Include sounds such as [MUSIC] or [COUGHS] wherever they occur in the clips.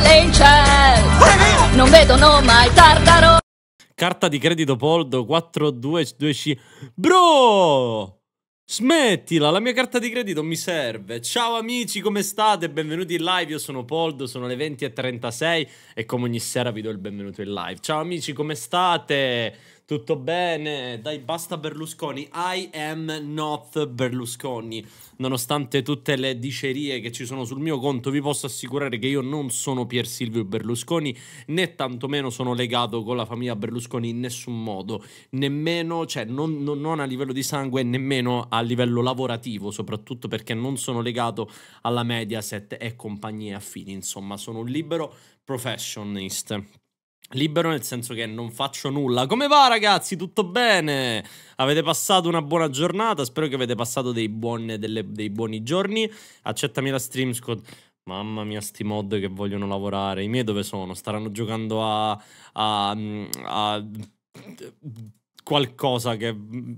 stelle in cielo, non vedono mai Tartaro. Carta di credito Poldo 422c Bro! Smettila, la mia carta di credito mi serve. Ciao amici, come state? Benvenuti in live, io sono Poldo, sono le 20.36 e come ogni sera vi do il benvenuto in live. Ciao amici, come state? Tutto bene, dai basta Berlusconi, I am not Berlusconi. Nonostante tutte le dicerie che ci sono sul mio conto, vi posso assicurare che io non sono Pier Silvio Berlusconi, né tantomeno sono legato con la famiglia Berlusconi in nessun modo, nemmeno, cioè non, non, non a livello di sangue, nemmeno a livello lavorativo, soprattutto perché non sono legato alla Mediaset e compagnie affini, insomma sono un libero professionist. Libero nel senso che non faccio nulla. Come va ragazzi? Tutto bene? Avete passato una buona giornata? Spero che avete passato dei, buone, delle, dei buoni giorni. Accettami la stream Scott. Mamma mia, sti mod che vogliono lavorare. I miei dove sono? Staranno giocando a... a, a mm, qualcosa che mm,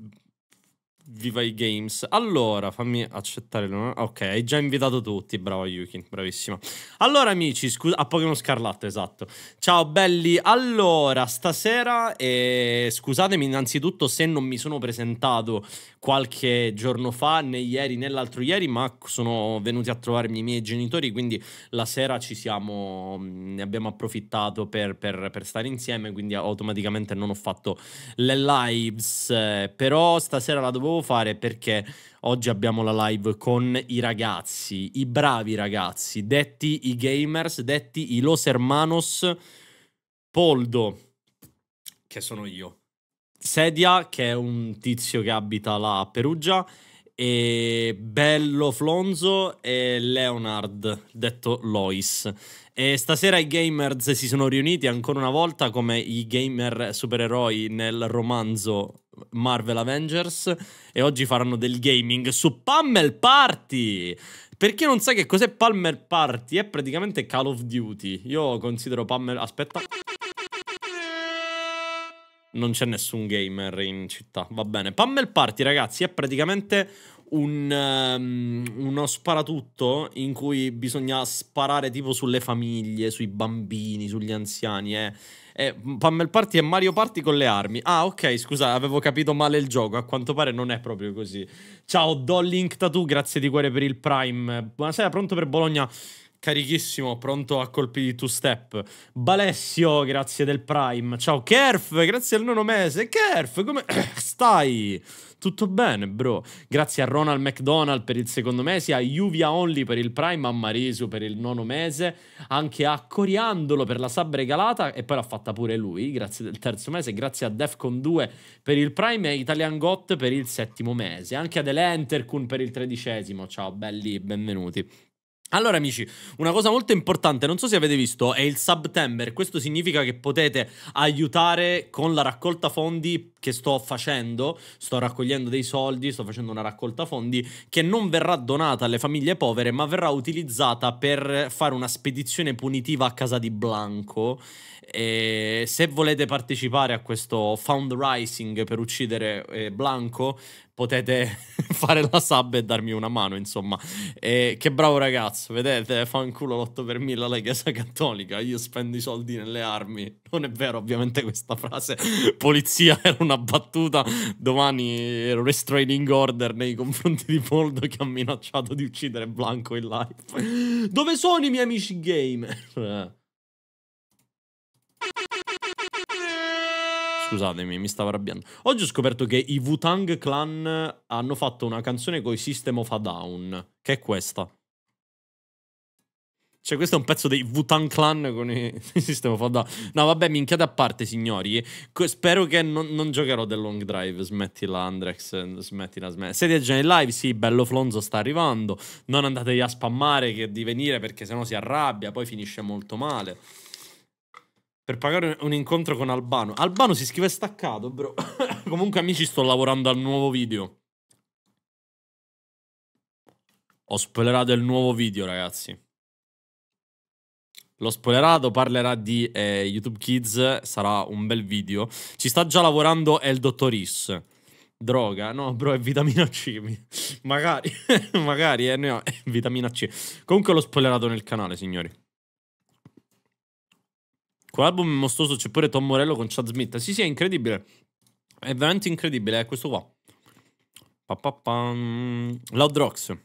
Viva i Games. Allora, fammi accettare. No? Ok, hai già invitato tutti. Bravo, Yuki, bravissima. Allora, amici, scusa. A Pokémon Scarlatto, esatto. Ciao, belli. Allora, stasera, eh, scusatemi innanzitutto se non mi sono presentato qualche giorno fa, né ieri né l'altro ieri, ma sono venuti a trovarmi i miei genitori, quindi la sera ci siamo, mm, ne abbiamo approfittato per, per, per stare insieme, quindi automaticamente non ho fatto le lives, però stasera la dovevo fare perché oggi abbiamo la live con i ragazzi, i bravi ragazzi, detti i gamers, detti i Los Hermanos, Poldo, che sono io Sedia, che è un tizio che abita là a Perugia, e Bello Flonzo e Leonard, detto Lois. E stasera i gamers si sono riuniti ancora una volta come i gamer supereroi nel romanzo Marvel Avengers e oggi faranno del gaming su Palmer Party. Per chi non sa che cos'è Palmer Party, è praticamente Call of Duty. Io considero Palmer... aspetta non c'è nessun gamer in città. Va bene. Pummel Party, ragazzi, è praticamente un, um, uno sparatutto in cui bisogna sparare tipo sulle famiglie, sui bambini, sugli anziani. Eh. Eh, Pummel Party è Mario Party con le armi. Ah, ok, scusa, avevo capito male il gioco. A quanto pare non è proprio così. Ciao, Dollink Tattoo, grazie di cuore per il Prime. Buonasera, pronto per Bologna? carichissimo, pronto a colpi di two step. Balessio, grazie del Prime. Ciao Kerf, grazie al nono mese. Kerf, come [COUGHS] stai? Tutto bene, bro. Grazie a Ronald McDonald per il secondo mese, a Juvia Only per il Prime, a Marisu per il nono mese, anche a Coriandolo per la sub regalata e poi l'ha fatta pure lui, grazie del terzo mese, grazie a Defcon 2 per il Prime e a Italian Got per il settimo mese, anche ad Elenterkun per il tredicesimo. Ciao belli, benvenuti. Allora amici, una cosa molto importante, non so se avete visto, è il September, questo significa che potete aiutare con la raccolta fondi che sto facendo, sto raccogliendo dei soldi, sto facendo una raccolta fondi che non verrà donata alle famiglie povere ma verrà utilizzata per fare una spedizione punitiva a casa di Blanco e se volete partecipare a questo fundraising per uccidere eh, Blanco potete [LAUGHS] fare la sub e darmi una mano, insomma. E che bravo ragazzo, vedete, fa un culo l'8 per 1000 la Chiesa Cattolica, io spendo i soldi nelle armi. Non è vero, ovviamente questa frase [LAUGHS] polizia era una battuta, domani ero restraining order nei confronti di Poldo che ha minacciato di uccidere Blanco in live. Dove sono i miei amici gamer? [LAUGHS] Eh. Scusatemi, mi stavo arrabbiando. Oggi ho scoperto che i Wu-Tang Clan hanno fatto una canzone con i System of a Down, che è questa. Cioè, questo è un pezzo dei Wutan Clan con [LAUGHS] i System of a Down. No, vabbè, minchiate a parte, signori. spero che non, non, giocherò del long drive. Smettila, Andrex. Smettila, smettila. Siete già in live? Sì, bello Flonzo sta arrivando. Non andatevi a spammare che di venire perché sennò si arrabbia. Poi finisce molto male. Per pagare un incontro con Albano. Albano si scrive staccato, bro. [COUGHS] Comunque, amici, sto lavorando al nuovo video. Ho spoilerato il nuovo video, ragazzi. L'ho spoilerato, parlerà di eh, YouTube Kids, sarà un bel video. Ci sta già lavorando è il dottoris. Droga, no, bro, è vitamina C. magari, [LAUGHS] magari, eh, no, è vitamina C. Comunque l'ho spoilerato nel canale, signori. Quell'album è mostruoso, c'è pure Tom Morello con Chad Smith. Sì, sì, è incredibile. È veramente incredibile, è eh, questo qua. pa pa pa. Loud Rocks.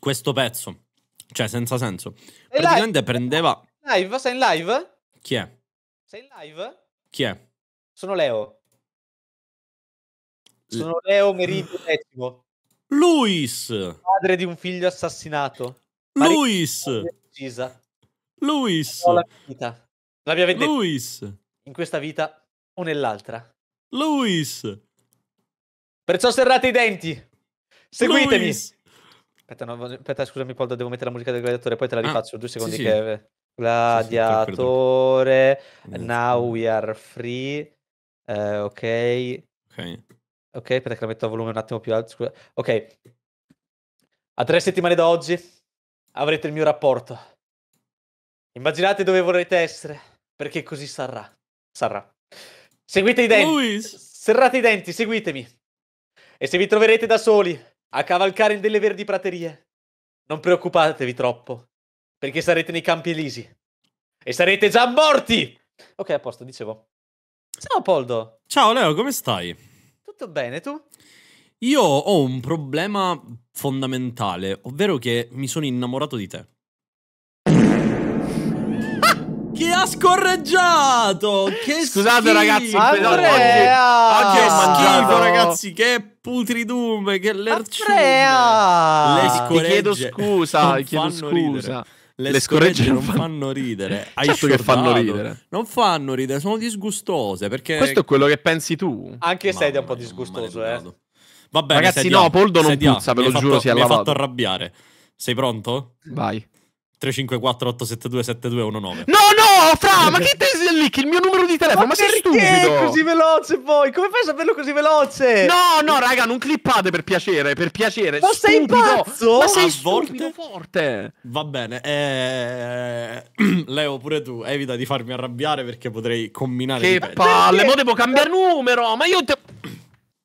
Questo pezzo. Cioè, senza senso. Praticamente live. prendeva... Live? Sei in live? Chi è? Sei in live? Chi è? Sono Leo. Sono Leo Meridio Decimo. Luis! Padre di un figlio assassinato. Luis! Uccisa. Luis! La vita. La vendetta. Luis! In questa vita o nell'altra. Luis! Perciò serrate i denti! Seguitemi! Luis. Aspetta, no, aspetta, scusami, Poldo, devo mettere la musica del gladiatore, poi te la ah, rifaccio, ah, due secondi sì, che... Sì. Gladiatore, sì, now we are free, eh, ok. Ok. Ok, aspetta che la metto a volume un attimo più alto, scusa. Ok. A tre settimane da oggi avrete il mio rapporto. Immaginate dove vorrete essere, perché così sarà. Sarà. Seguite i denti. Luis. Serrate i denti, seguitemi. E se vi troverete da soli a cavalcare in delle verdi praterie, non preoccupatevi troppo, perché sarete nei campi elisi. E sarete già morti! Ok, a posto, dicevo. Ciao Poldo. Ciao Leo, come stai? Tutto bene, tu? Io ho un problema fondamentale, ovvero che mi sono innamorato di te. Ah! Che ha scorreggiato! Che Scusate schifo. ragazzi, Andrea! oggi, oggi ho ragazzi, che putridume, che lerciume. Le scorregge. Ti chiedo scusa, ti chiedo scusa. Le, le scorregge, scorregge non fanno, fanno ridere. [LAUGHS] Hai certo che fanno ridere. Non fanno ridere, sono disgustose perché Questo è quello che pensi tu. Anche se sei un po' disgustoso, eh. Va bene, Ragazzi, no, Poldo non sedia. puzza, ve lo giuro, si è lavato. Mi ha fatto arrabbiare. Sei pronto? Vai. 354 872 7219 No, no, Fra, ma che te sei lì? il mio numero di telefono, ma, ma sei stupido? così veloce poi? Come fai a saperlo così veloce? No, no, raga, non clippate per piacere, per piacere. Ma sei pazzo? Ma sei a stupido forte. Va bene, eh... [CLEARS THROAT] Leo, pure tu, evita di farmi arrabbiare perché potrei combinare Che palle, ma devo cambiare numero, ma io te...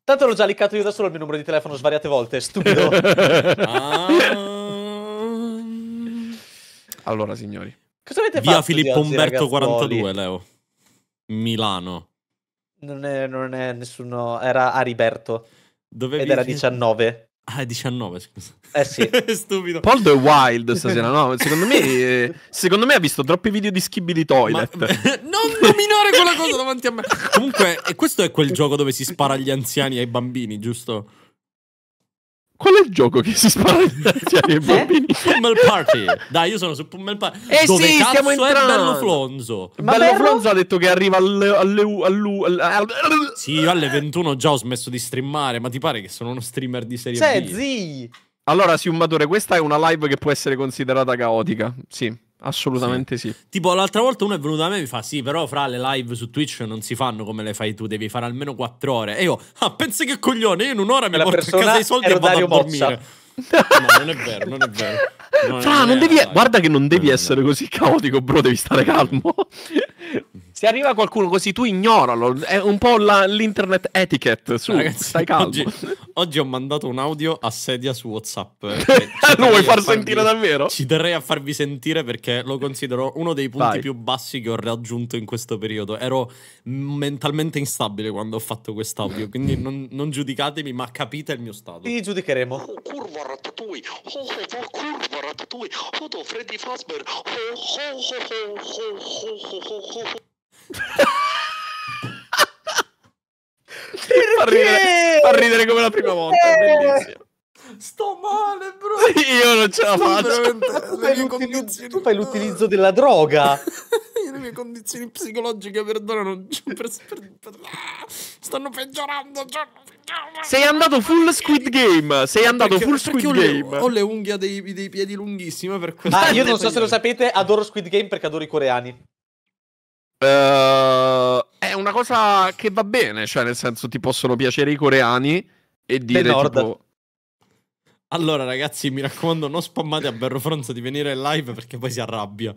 Tanto l'ho già liccato io da solo il mio numero di telefono svariate volte, stupido. [LAUGHS] Ah. allora, signori. Cosa avete Via fatto Filippo oggi, Umberto 42, Leo. Milano. Non è, non è nessuno, era Ariberto. Dovevi ed era 19. Ah, 19, scusa. Eh sì. [LAUGHS] Stupido. Poldo è wild stasera, [LAUGHS] no? Secondo me, eh, secondo me ha visto troppi video di Skibby di Toilet. Ma, [LAUGHS] non nominare quella cosa davanti a me. Comunque, e questo è quel gioco dove si spara agli anziani e ai bambini, giusto? qual è il gioco che si spara ai [LAUGHS] cioè, bambini? Eh? Pummel Party. Dai, io sono su Pummel Party. Eh Dove sì, stiamo entrando. Bello Flonzo. Ma bello, bello Flonzo ha detto che arriva alle, alle, alle, alle, Sì, io alle 21 già ho smesso di streamare, ma ti pare che sono uno streamer di serie C'è, B? Sì, cioè, zii! Allora, Siummatore, questa è una live che può essere considerata caotica. Sì. Assolutamente sì. sì. Tipo l'altra volta uno è venuto da me e mi fa sì, però fra le live su Twitch non si fanno come le fai tu, devi fare almeno 4 ore. E io, ah, pensa che coglione, io in un'ora mi la porto a casa i soldi e vado Dario a dormire. Bozza. No, non è vero, non è vero. [LAUGHS] Non Fra, è non vero, devi, guarda che non devi no, essere così caotico, bro, devi stare calmo. Se arriva qualcuno così, tu ignoralo. È un po' la, l'internet etiquette. Su, Ragazzi, stai calmo. Oggi, oggi, ho mandato un audio a sedia su WhatsApp. Eh, [LAUGHS] lo vuoi far farvi, sentire davvero? Ci terrei a farvi sentire perché lo considero uno dei punti Vai. più bassi che ho raggiunto in questo periodo. Ero mentalmente instabile quando ho fatto quest'audio. Quindi non, non giudicatemi, ma capite il mio stato. Ti giudicheremo. Oh, curva ratatouille. Oh, oh, oh curva ratatouille. Oh, Freddy Fazbear. Oh, oh, oh, oh, oh, oh, oh, oh. oh, oh fa, ridere, fa ridere come la prima volta, Sto male, bro. [LAUGHS] Io non ce la faccio. [LAUGHS] Tu, condizioni... tu fai l'utilizzo della droga. [LAUGHS] le mie condizioni psicologiche, perdonano, per, per, per, stanno peggiorando. Sei andato full Squid Game. Sei andato perché, full Squid ho le, Game. Ho le unghie dei, dei piedi lunghissime per Ah, io non so se lo sapete, adoro Squid Game perché adoro i coreani. Uh, è una cosa che va bene, cioè nel senso ti possono piacere i coreani e dire tipo... Allora ragazzi, mi raccomando, non spammate a Berro Fronzo di venire in live perché poi si arrabbia.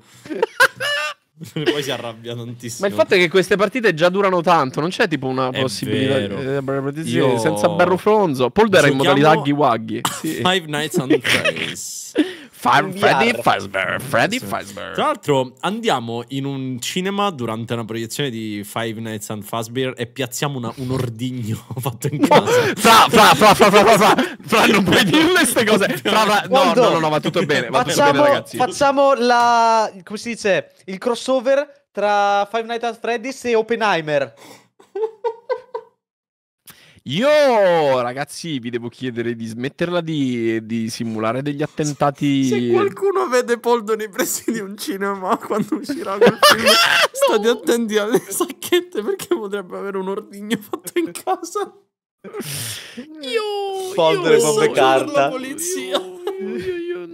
[LAUGHS] poi si arrabbia tantissimo. Ma il fatto è che queste partite già durano tanto, non c'è tipo una è possibilità vero. di eh, Io... senza Berro Fronzo. Polder Giochiamo... è in modalità Ghiwaghi. [LAUGHS] Sì. Five Nights on Trace. [LAUGHS] Freddy Fazbear. Freddy Fazbear. Tra l'altro, andiamo in un cinema durante una proiezione di Five Nights and Fazbear e piazziamo una, un ordigno [LAUGHS] fatto in casa. fra, fra, fra, fra, fra, fra, fra, non puoi dirle queste cose. Fra, fra, no, no, no, no, va tutto bene. Va facciamo, tutto bene, ragazzi. Facciamo la. Come si dice? Il crossover tra Five Nights at Freddy's e Oppenheimer. Io, ragazzi, vi devo chiedere di smetterla di, di simulare degli attentati. Se qualcuno vede Poldo nei pressi di un cinema quando uscirà quel film, [LAUGHS] no! state attenti alle sacchette perché potrebbe avere un ordigno fatto in casa. Io, Poldo io, io, io, io, io, io, io, io, io,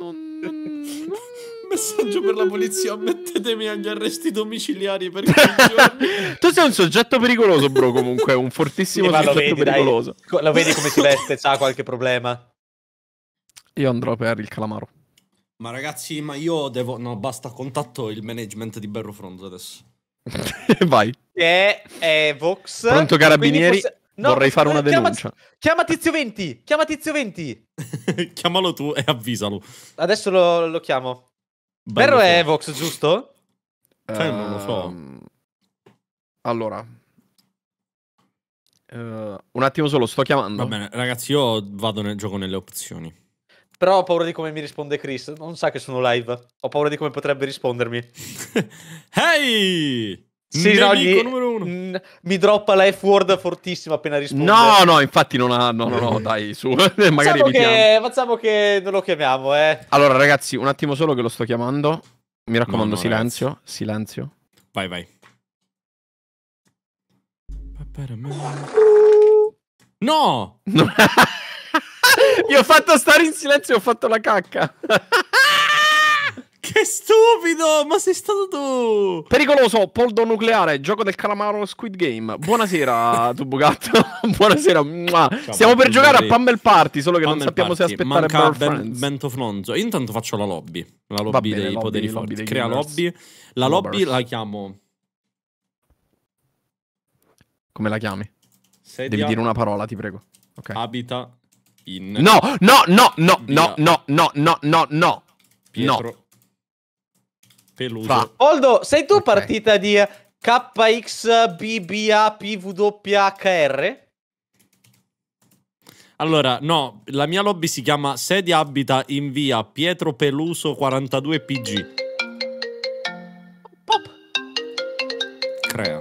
messaggio per la polizia, mettetemi agli arresti domiciliari per [LAUGHS] tu sei un soggetto pericoloso, bro, comunque, un fortissimo sì, soggetto vedi, pericoloso. Dai, lo vedi come si veste, ha qualche problema? Io andrò per il calamaro. Ma ragazzi, ma io devo... No, basta, contatto il management di Berro Fronzo adesso. [LAUGHS] Vai. Che è Vox. Pronto carabinieri? No, Vorrei fare una eh, denuncia. Chiama Tizio 20, chiama Tizio 20. [LAUGHS] Chiamalo tu e avvisalo. Adesso lo, lo chiamo. Berro è Evox, giusto? Uh, eh, non lo so. Ehm, allora. Uh, un attimo solo, sto chiamando. Va bene, ragazzi, io vado nel gioco nelle opzioni. Però ho paura di come mi risponde Chris. Non sa che sono live. Ho paura di come potrebbe rispondermi. [LAUGHS] Ehi! hey! Sì, no, gli... mh, mi droppa la F-word fortissimo appena risponde. No, no, infatti non ha... No, no, no, mm. dai, su. [LAUGHS] Magari facciamo, che... facciamo che non lo chiamiamo, eh. Allora, ragazzi, un attimo solo che lo sto chiamando. Mi raccomando, no, no, silenzio, ragazzi. silenzio. Vai, vai. No! [LAUGHS] Io ho fatto stare in silenzio e ho fatto la cacca. [LAUGHS] Che stupido! Ma sei stato tu! Pericoloso, poldo nucleare, gioco del calamaro Squid Game. Buonasera, [LAUGHS] Tubogatto. [LAUGHS] Buonasera. Ciao, Stiamo per giocare a Pummel Party, solo che Pummel non sappiamo Party. se aspettare Manca ben, Bento Fronzo. Io intanto faccio la lobby. La lobby bene, dei lobby, poteri lobby forti. Crea lobby. La Lobbers. lobby la chiamo... Come la chiami? Sedia. Devi dire una parola, ti prego. Okay. Abita in... No, no, no, no, no, no, no, no, no, no. Pietro. No. Peluso. Va. Oldo, sei tu okay. partita di KXBBAPWHR? Allora, no, la mia lobby si chiama Sedia Abita in via Pietro Peluso 42 PG. Pop. Crea.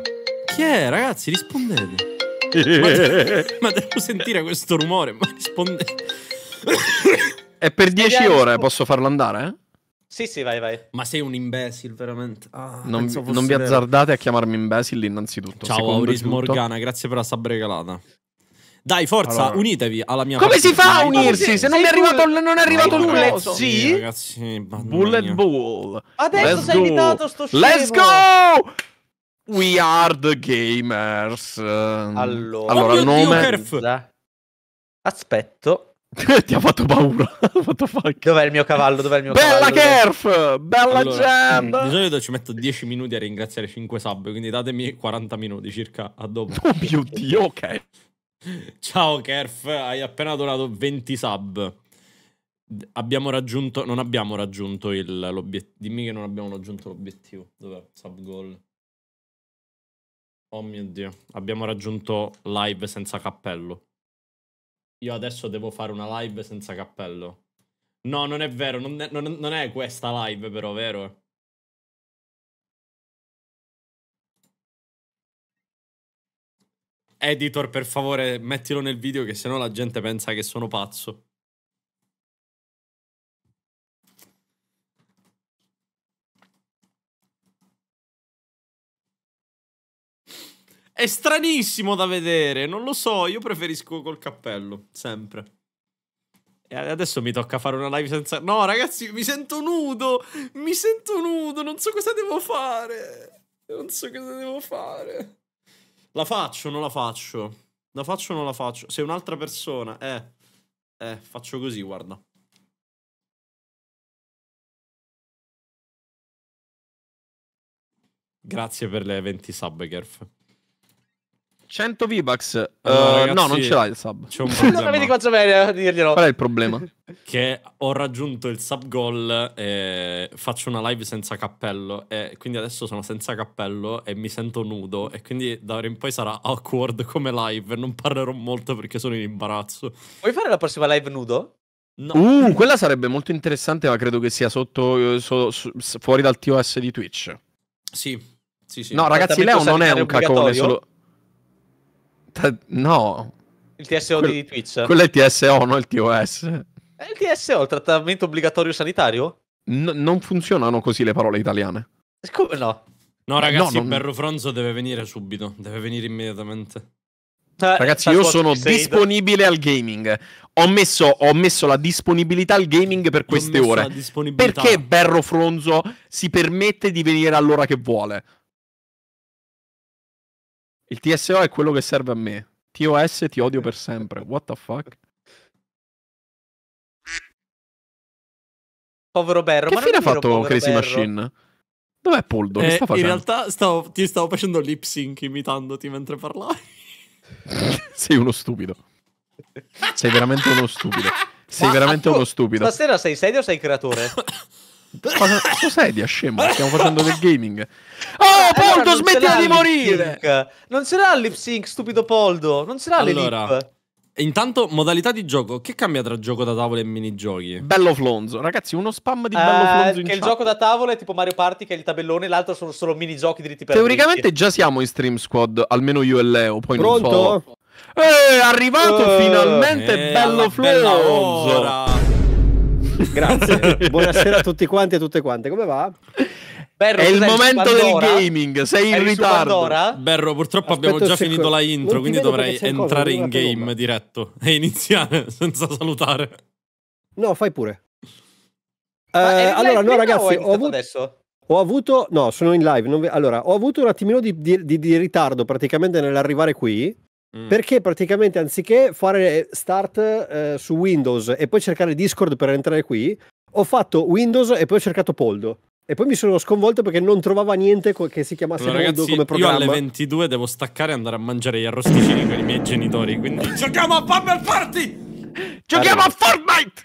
Chi è, ragazzi? Rispondete. [LAUGHS] ma, ma, devo sentire questo rumore, ma rispondete. è per 10 ore, posso farlo andare? Eh? Sì, sì, vai, vai. Ma sei un imbecile, veramente. Ah, non, vi, non vi azzardate a chiamarmi imbecille, innanzitutto. Ciao, Auris Morgana, grazie per la sub regalata. Dai, forza, allora. unitevi alla mia Come partita. si fa a unirsi? Se non è arrivato, non è arrivato nulla. Sì, ragazzi, Bullet Bull. Adesso Let's sei invitato sto scemo. Let's go! We are the gamers. Allora, allora oh nome... Aspetto. [LAUGHS] Ti ha fatto paura. [LAUGHS] fatto Dov'è il mio cavallo? Dov'è il mio bella Kerf! Bella allora, Jam! Mm, di solito ci metto 10 minuti a ringraziare 5 sub, quindi datemi 40 minuti circa a dopo. Oh mio dio, ok. [LAUGHS] Ciao Kerf, hai appena donato 20 sub. Abbiamo raggiunto, non abbiamo raggiunto il, l'obiettivo. Dimmi che non abbiamo raggiunto l'obiettivo. Dov'è? Sub goal. Oh mio dio, abbiamo raggiunto live senza cappello. Io adesso devo fare una live senza cappello. No, non è vero, non è, non, non è questa live però, vero? Editor, per favore, mettilo nel video che sennò la gente pensa che sono pazzo. È stranissimo da vedere, non lo so, io preferisco col cappello, sempre. E adesso mi tocca fare una live senza... No, ragazzi, mi sento nudo! Mi sento nudo, non so cosa devo fare! Non so cosa devo fare. La faccio o non la faccio? La faccio o non la faccio? Sei un'altra persona, eh. Eh, faccio così, guarda. Grazie per le 20 sub, Gerf. 100 V-Bucks. Allora, uh, eh, no, non ce l'hai il sub. C'è un [LAUGHS] problema. non vedi faccio bene a dirglielo. Qual è il problema? [LAUGHS] che ho raggiunto il sub goal e faccio una live senza cappello e quindi adesso sono senza cappello e mi sento nudo e quindi da ora in poi sarà awkward come live non parlerò molto perché sono in imbarazzo. Vuoi fare la prossima live nudo? No. Uh, quella sarebbe molto interessante ma credo che sia sotto, so, so, fuori dal TOS di Twitch. Sì, sì, sì. No, ragazzi, Leo non è un cacone solo no. Il TSO que di Twitch. Quello è il TSO, non il TOS. È eh, il TSO, il trattamento obbligatorio sanitario? N non funzionano così le parole italiane. Eh, come no? No, ragazzi, no, non... Berro Fronzo deve venire subito, deve venire immediatamente. Eh, ragazzi, io sono disponibile al gaming. Ho messo, ho messo, la disponibilità al gaming per queste ore. Perché Berro Fronzo si permette di venire all'ora che vuole? Il TSO è quello che serve a me. TOS ti odio per sempre. What the fuck? Povero Berro. Che fine ha fatto Crazy Berro. Machine? Dov'è Poldo? Eh, in realtà stavo, ti stavo facendo lip sync imitandoti mentre parlavi. [LAUGHS] sei uno stupido. Sei veramente uno stupido. Sei Ma veramente uno stupido. Stasera sei serio o sei creatore? [LAUGHS] Cosa, cosa sedia, scemo? Stiamo facendo del gaming. [LAUGHS] Oh, eh, Poldo, allora, smettila di morire! Non sarà l'ip sync, stupido Poldo. Non sarà allora, l'ip. Intanto, modalità di gioco. Che cambia tra gioco da tavola e minigiochi? Bello flonzo. Ragazzi, uno spam di eh, bello flonzo eh, Che il gioco da tavola è tipo Mario Party, che è il tabellone, l'altro sono solo minigiochi diritti per Teoricamente ricchi. già siamo in Stream Squad, almeno io e Leo, poi Pronto? non so. Eh, arrivato uh, finalmente eh, bello flonzo. Grazie. [LAUGHS] Buonasera a tutti quanti e tutte quante. Come va? Berro, è il momento del gaming, sei in ritardo. Berro, purtroppo Aspetta abbiamo già finito la intro, quindi dovrei entrare in game prima. diretto [LAUGHS] e iniziare [LAUGHS] senza salutare. No, fai pure. Eh, allora, no, ragazzi, ho avuto... adesso? Ho avuto, no, sono in live. Ve... allora, ho avuto un attimino di, di, di, di ritardo praticamente nell'arrivare qui. Mm. Perché praticamente anziché fare start eh, su Windows e poi cercare Discord per entrare qui, ho fatto Windows e poi ho cercato Poldo. E poi mi sono sconvolto perché non trovava niente che si chiamasse Poldo ragazzi, come programma. Io alle 22 devo staccare e andare a mangiare gli arrosticini con i miei genitori. Quindi [LAUGHS] giochiamo a Pumble Party! Giochiamo allora. a Fortnite!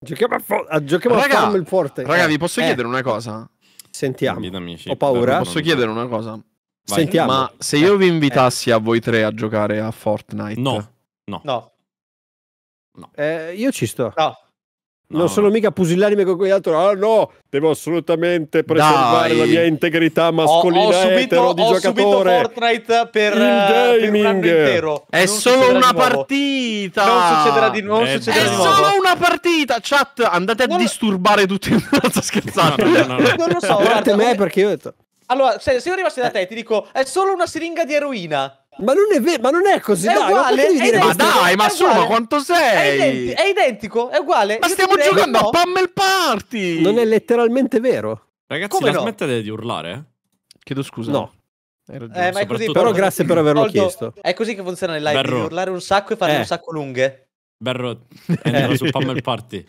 Giochiamo a, for- ah, a, giochiamo raga, a Pumble Forte. Raga, eh. vi posso eh. chiedere una cosa? Sentiamo. Ho paura. Posso chiedere una cosa? Vai. Sentiamo. Ma se io vi invitassi eh. a voi tre a giocare a Fortnite, no, no, no. no. Eh, io ci sto. No. No. Non sono mica pusillanime con quegli altri. Ah, no, devo assolutamente preservare Dai. la mia integrità mascolina. Ho, ho subito, di ho giocatore. subito Fortnite per, eh, per un anno intero. È non solo una partita. Non succederà di eh, eh, nuovo. È, succederà è di nuovo. solo una partita. Chat, andate a non... disturbare tutti. [LAUGHS] non sto scherzando. No, no, non lo so. Guarda, me perché io ho detto. Allora, se, io arrivassi da eh. te, ti dico, è solo una siringa di eroina. Ma non è vero, ma non è così, è dai, uguale, non dire Ma dai, ma su, ma quanto sei? È, identi- è, identico, è uguale. Ma io stiamo giocando no. a Pummel Party! Non è letteralmente vero. Ragazzi, Come la no? smettate di urlare? Chiedo scusa. No. Eh, ma è così, però, grazie per averlo Molto, chiesto. È così che funziona nel live, urlare un sacco e fare eh. un sacco lunghe. Berro, è andato su [LAUGHS] Pummel Party.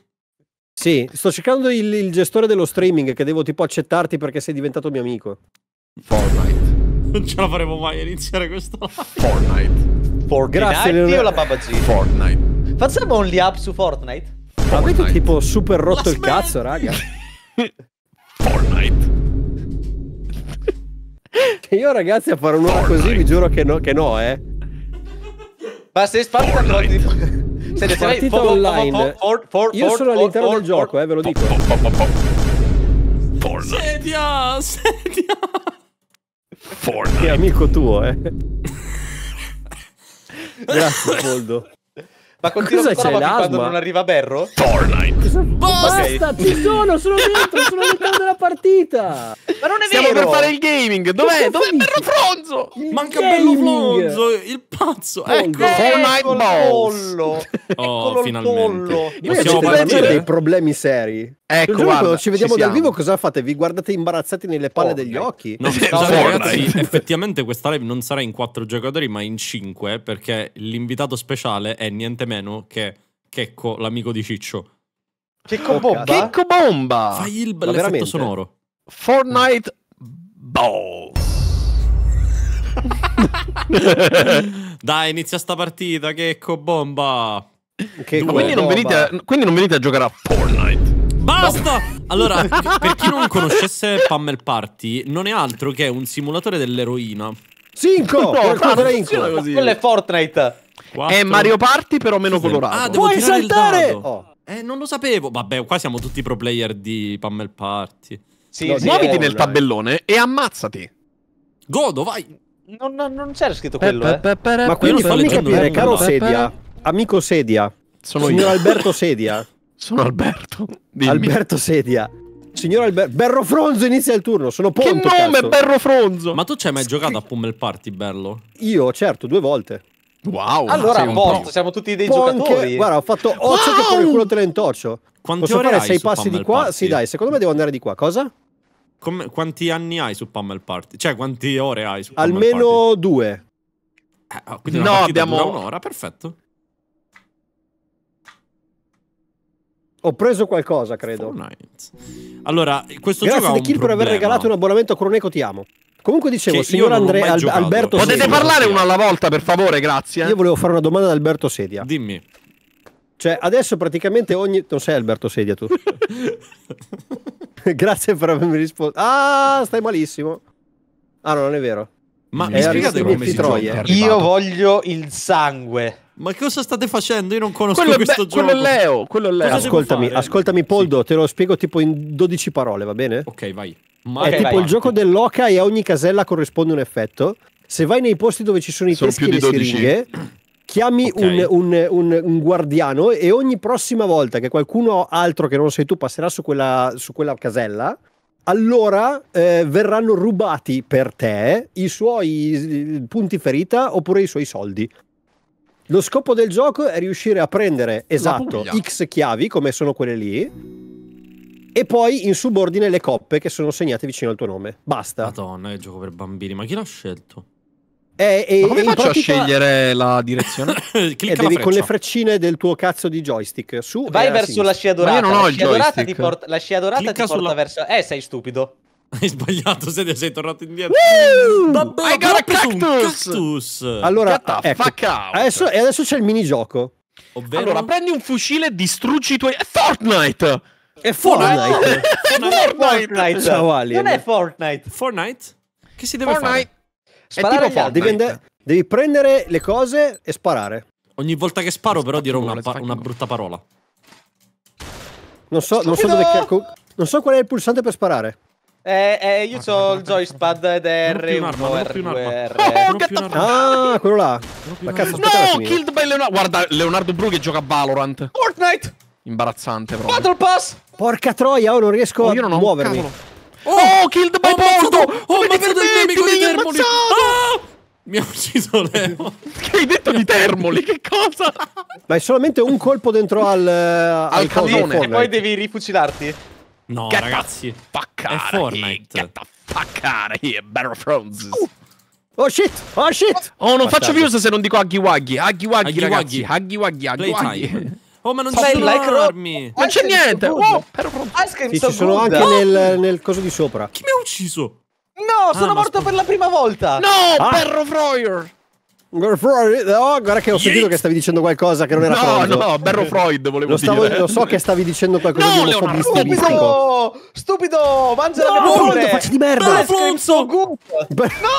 Sì, sto cercando il, il, gestore dello streaming che devo tipo accettarti perché sei diventato mio amico. Fortnite. Non ce la faremo mai a iniziare questo Fortnite. Fortnite. Grazie. Io non... la babba G. Fortnite. Facciamo un up su Fortnite. Fortnite. Avete tipo super rotto la il smetti. cazzo, raga. Fortnite. Io ragazzi a fare un'ora così vi giuro che no, che no eh. Ma se spari quando... Se ne partita online. For, for, for, Io sono all'interno del gioco, eh, ve lo dico. Fortnite. Sedia, sedia. Fortnite. Che amico tuo, eh. [LAUGHS] Grazie, Poldo. Ma continua Cosa c'è fare quando non arriva Berro? Fortnite. Basta, okay. ci sono, sono dentro, sono all'interno della partita. Ma non è Stiamo vero. Stiamo per fare il gaming. Dov'è? Dov'è Berro Fronzo? Il Manca gaming. Bello Fronzo, il pazzo. Ecco, Fortnite Balls. Oh, finalmente. Possiamo partire? dei problemi seri. Ecco, guarda, guarda, ci vediamo ci dal vivo, cosa fate? Vi guardate imbarazzati nelle palle oh, degli okay. occhi? No, [LAUGHS] scusate, ragazzi, effettivamente questa live non sarà in quattro giocatori, ma in cinque, perché l'invitato speciale è niente meno che Checco, l'amico di Ciccio. Checco oh, bomba? Checco bomba! Fai il l'effetto sonoro. Fortnite balls. [LAUGHS] Dai, inizia sta partita, Checco bomba. Che quindi, non venite a, quindi non venite a giocare a Fortnite. Basta! Allora, [LAUGHS] per chi non conoscesse Pummel Party, non è altro che un simulatore dell'eroina. Cinco! No, no, no, quello è Fortnite. 4. È eh, Mario Party, però meno colorato. Ah, devo Puoi saltare! Oh. Eh, non lo sapevo. Vabbè, qua siamo tutti pro player di Pummel Party. Sì, no, sì, muoviti eh, nel tabellone e ammazzati. Godo, vai. Non, non c'era scritto quello. Eh. Pe, pe, pe, Ma quello fammi capire, caro Sedia. Amico Sedia. Sono Signor io. Alberto Sedia. [LAUGHS] Sono Alberto. Dimmi. Alberto Sedia. Signor Alberto. Berro Fronzo inizia il turno. Sono Ponto. Che nome, cazzo. Berro Fronzo. Ma tu ci hai mai Scri giocato a Pummel Party, Berlo? Io, certo, due volte. Wow, allora a posto, siamo tutti dei Può giocatori. Anche, guarda, ho fatto 8 wow! che poi il culo te ne intorcio. Quanti Posso fare sei passi di qua? Party? Sì, dai, secondo me devo andare di qua. Cosa? Come, quanti anni hai su Pummel Party? Cioè, quante ore hai su Pummel Almeno Party? Almeno due. Eh, oh, no, abbiamo un'ora, perfetto. Ho preso qualcosa, credo. Allora, questo Grazie gioco Grazie, The Kill, per aver regalato un abbonamento a Croneco, ti amo. Comunque dicevo, signor Andrea Al- Alberto Potete Sedia. parlare una alla volta, per favore, grazie. Io volevo fare una domanda ad Alberto Sedia. Dimmi. Cioè, adesso praticamente ogni... Non sei Alberto Sedia tu? [LAUGHS] Grazie per avermi risposto. Ah, stai malissimo. Ah, no, non è vero. Ma eh, mi spiegate come si troia. Io voglio il sangue. Ma cosa state facendo? Io non conosco quello questo be- gioco. Quello è Leo, quello è Leo. Ascoltami, ascoltami Poldo, sì. te lo spiego tipo in 12 parole, va bene? Ok, vai. Ma è tipo vai. il gioco dell'oca e a ogni casella corrisponde un effetto. Se vai nei posti dove ci sono i sono teschi e le 12. siringhe, chiami okay. un, un, un, un, guardiano e ogni prossima volta che qualcuno altro che non sei tu passerà su quella, su quella casella, allora eh, verranno rubati per te i suoi punti ferita oppure i suoi soldi. Lo scopo del gioco è riuscire a prendere esatto X chiavi, come sono quelle lì, e poi in subordine le coppe che sono segnate vicino al tuo nome. Basta. Madonna, che gioco per bambini, ma chi l'ha scelto? Eh, eh, come faccio pratica... a scegliere la direzione? [LAUGHS] Clicca eh, devi con le freccine del tuo cazzo di joystick. Su, Vai verso la scia dorata. Ma io non ho la il joystick. ti porta, la scia dorata Clicca ti porta sulla... verso. Eh, sei stupido. [LAUGHS] Hai sbagliato, sei, sei tornato indietro. Woo! Hai I got a cactus. cactus. Allora, Catta, ecco, adesso, adesso c'è il minigioco. Ovvero... Allora, prendi un fucile e distruggi i tuoi. Fortnite! È Fortnite. non è Fortnite, ciao Alien. Non è Fortnite. Fortnite? Che si deve Fortnite. fare? Sparare fa, devi, andare, devi, prendere le cose e sparare. Ogni volta che sparo però dirò una, una brutta parola. Non so, non so, dove, non so qual è il pulsante per sparare. Eh, eh, io ho il joypad ed è R1, Ah, quello là. Ma cazzo, no, killed by Leonardo. Guarda, Leonardo Bru che gioca a Valorant. Fortnite. Imbarazzante, proprio. Battle Pass. Porca troia, oh, non riesco oh, a non muovermi. Oh, oh, killed by Oh, ma ammazzato il nemico di Termoli! Ah! Mi ha ucciso Leo. [LAUGHS] che hai detto di Termoli? Che cosa? Ma è solamente un colpo dentro al... Eh, al, al cannone. E poi devi rifucilarti. No, Get ragazzi. Paccare. È Fortnite. Paccare here, Battlefronts. Oh. Oh shit, oh shit! Oh, non Bastardo. faccio views se non dico Aghi Waghi. Aghi Waghi, ragazzi. Aghi Waghi, Aghi Waghi. Oh, ma non c'è il like armi! Non c'è eh, niente! Oh, però pronto. Sì, ci sono anche nel, nel coso di sopra. Chi mi ha ucciso? No, ah, sono ah, morto per la prima volta! No, ah. perro Froyer! Oh, guarda che ho sentito che stavi dicendo qualcosa che non era No, coso. no, Berro Freud volevo lo stavo, dire. Lo so che stavi dicendo qualcosa no, di omofobistico. Stupido! Stupido! Mangia no, la mia No, faccia di merda! Berro Fronzo! No! [LAUGHS]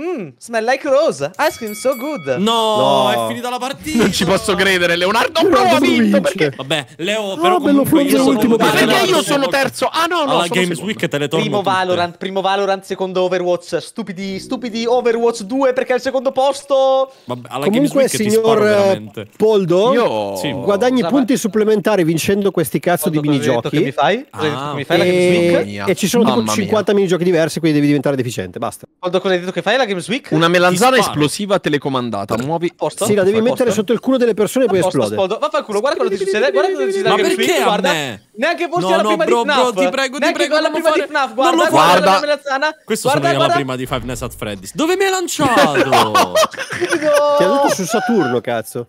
Mmm, smell like rose. Ice cream so good. No, no, è finita la partita. Non ci posso credere, Leonardo Ho ha vinto perché Vabbè, Leo ah, però ah, comunque io sono l'ultimo. Ma perché io sono terzo? Ah no, no, Alla sono Games Week te le torno Primo tutte. Valorant, primo Valorant, secondo Overwatch. Stupidi, stupidi Overwatch 2 perché è al secondo posto. Vabbè, alla comunque Games Week signor ti veramente. Poldo, io... sì. guadagni Vabbè. punti supplementari vincendo questi cazzo Poldo di minigiochi. Che mi fai? Ah, mi fai e... la Games Week? E ci sono tipo 50 minigiochi diversi, quindi devi diventare deficiente, basta. Poldo cosa hai detto che fai? La della Games Week. Una melanzana esplosiva telecomandata. Muovi. Posto? Sì, la devi mettere sotto il culo delle persone e poi esplode. Va guarda cosa ti succede. Guarda cosa ti succede. Ma perché a me? Neanche forse no, alla prima bro, di FNAF. Bro, ti prego, ti prego. Alla prima di guarda, guarda la melanzana. Questo sembrava prima di Five Nights at Freddy's. Dove mi hai lanciato? [LAUGHS] Ti ha dato su Saturno, cazzo.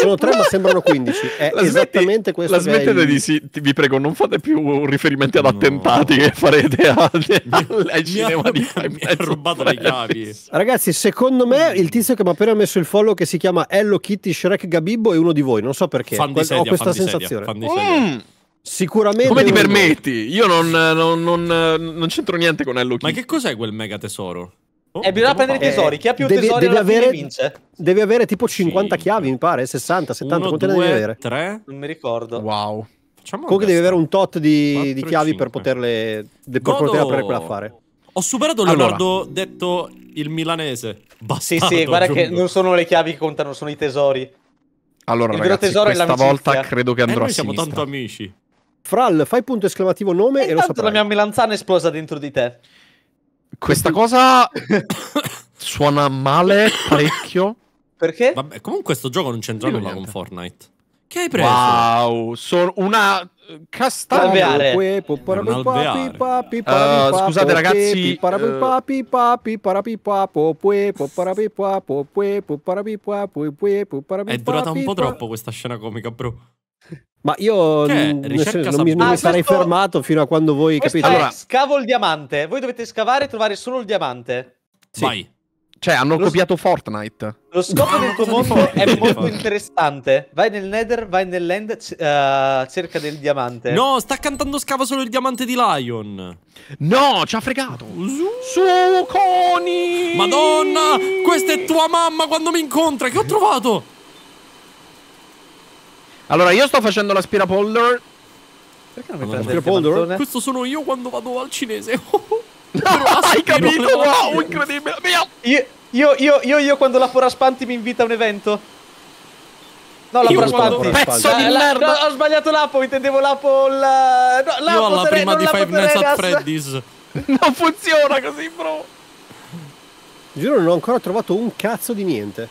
Sono tre, ma sembrano 15. È [LAUGHS] la esattamente smetti, questo. La smettete di sì, vi prego, non fate più riferimenti ad no. attentati che farete al, [LAUGHS] al cinema mi, di mi, ha rubato le chiavi. Ragazzi, secondo me il tizio che mi ha appena messo il follow che si chiama Hello Kitty Shrek Gabibbo è uno di voi, non so perché. Fan di sedia, Ho questa sensazione. Sedia, mm. Sicuramente. Come ti permetti? Io non, non, non, non, c'entro niente con Hello Kitty. Ma che cos'è quel mega tesoro? Oh, e eh, bisogna prendere i tesori. Chi ha più devi, tesori devi avere, vince. Devi avere tipo 50 sì. chiavi, mi pare. 60, 70. Quante ne devi avere? 3. Non mi ricordo. Wow. Facciamo Comunque devi avere un tot di, 4, di chiavi 5. per poterle. Per poter aprire quell'affare. Ho superato Leonardo allora. detto il milanese. Bastardo, sì, sì, guarda giungo. che non sono le chiavi che contano, sono i tesori. Allora, il ragazzi, tesoro questa volta credo che eh, andrò eh, a siamo sinistra. siamo tanto amici. Fral, fai punto esclamativo nome e, eh, e lo saprai. la mia melanzana esplosa dentro di te. Questa cosa [COUGHS] suona male parecchio. Perché? Vabbè, comunque questo gioco non c'entra nulla con Fortnite. Che hai preso? Wow, sono una eh, castagna. Uh, scusate ragazzi. Uh... È durata un po' troppo questa scena comica, bro. Ma io che non, mi, non ah, mi sarei fermato fino a quando voi capite. Allora, scavo il diamante. Voi dovete scavare e trovare solo il diamante. Sì. Vai. Cioè, hanno Lo copiato s- Fortnite. Lo scopo del tuo mondo è molto interessante. Vai nel Nether, vai nell'End, c- uh, cerca del diamante. No, sta cantando scava solo il diamante di Lion. No, ci ha fregato. Su, Su coni. Madonna, questa è tua mamma quando mi incontra. Che ho trovato? Allora, io sto facendo l'aspirapolder. Perché non mi allora, l'aspirapolder? Questo sono io quando vado al cinese. [LAUGHS] hai capito? Wow, incredibile. Mia. io, io, io, io quando la Foraspanti mi invita a un evento. No, la Foraspanti. Pezzo di eh, merda. ho sbagliato l'Apo, intendevo l'appo... La... No, l'Apo io alla seren, prima di Five Nights at Freddy's. [LAUGHS] non funziona così, bro. Giuro, non ho ancora trovato un cazzo di niente.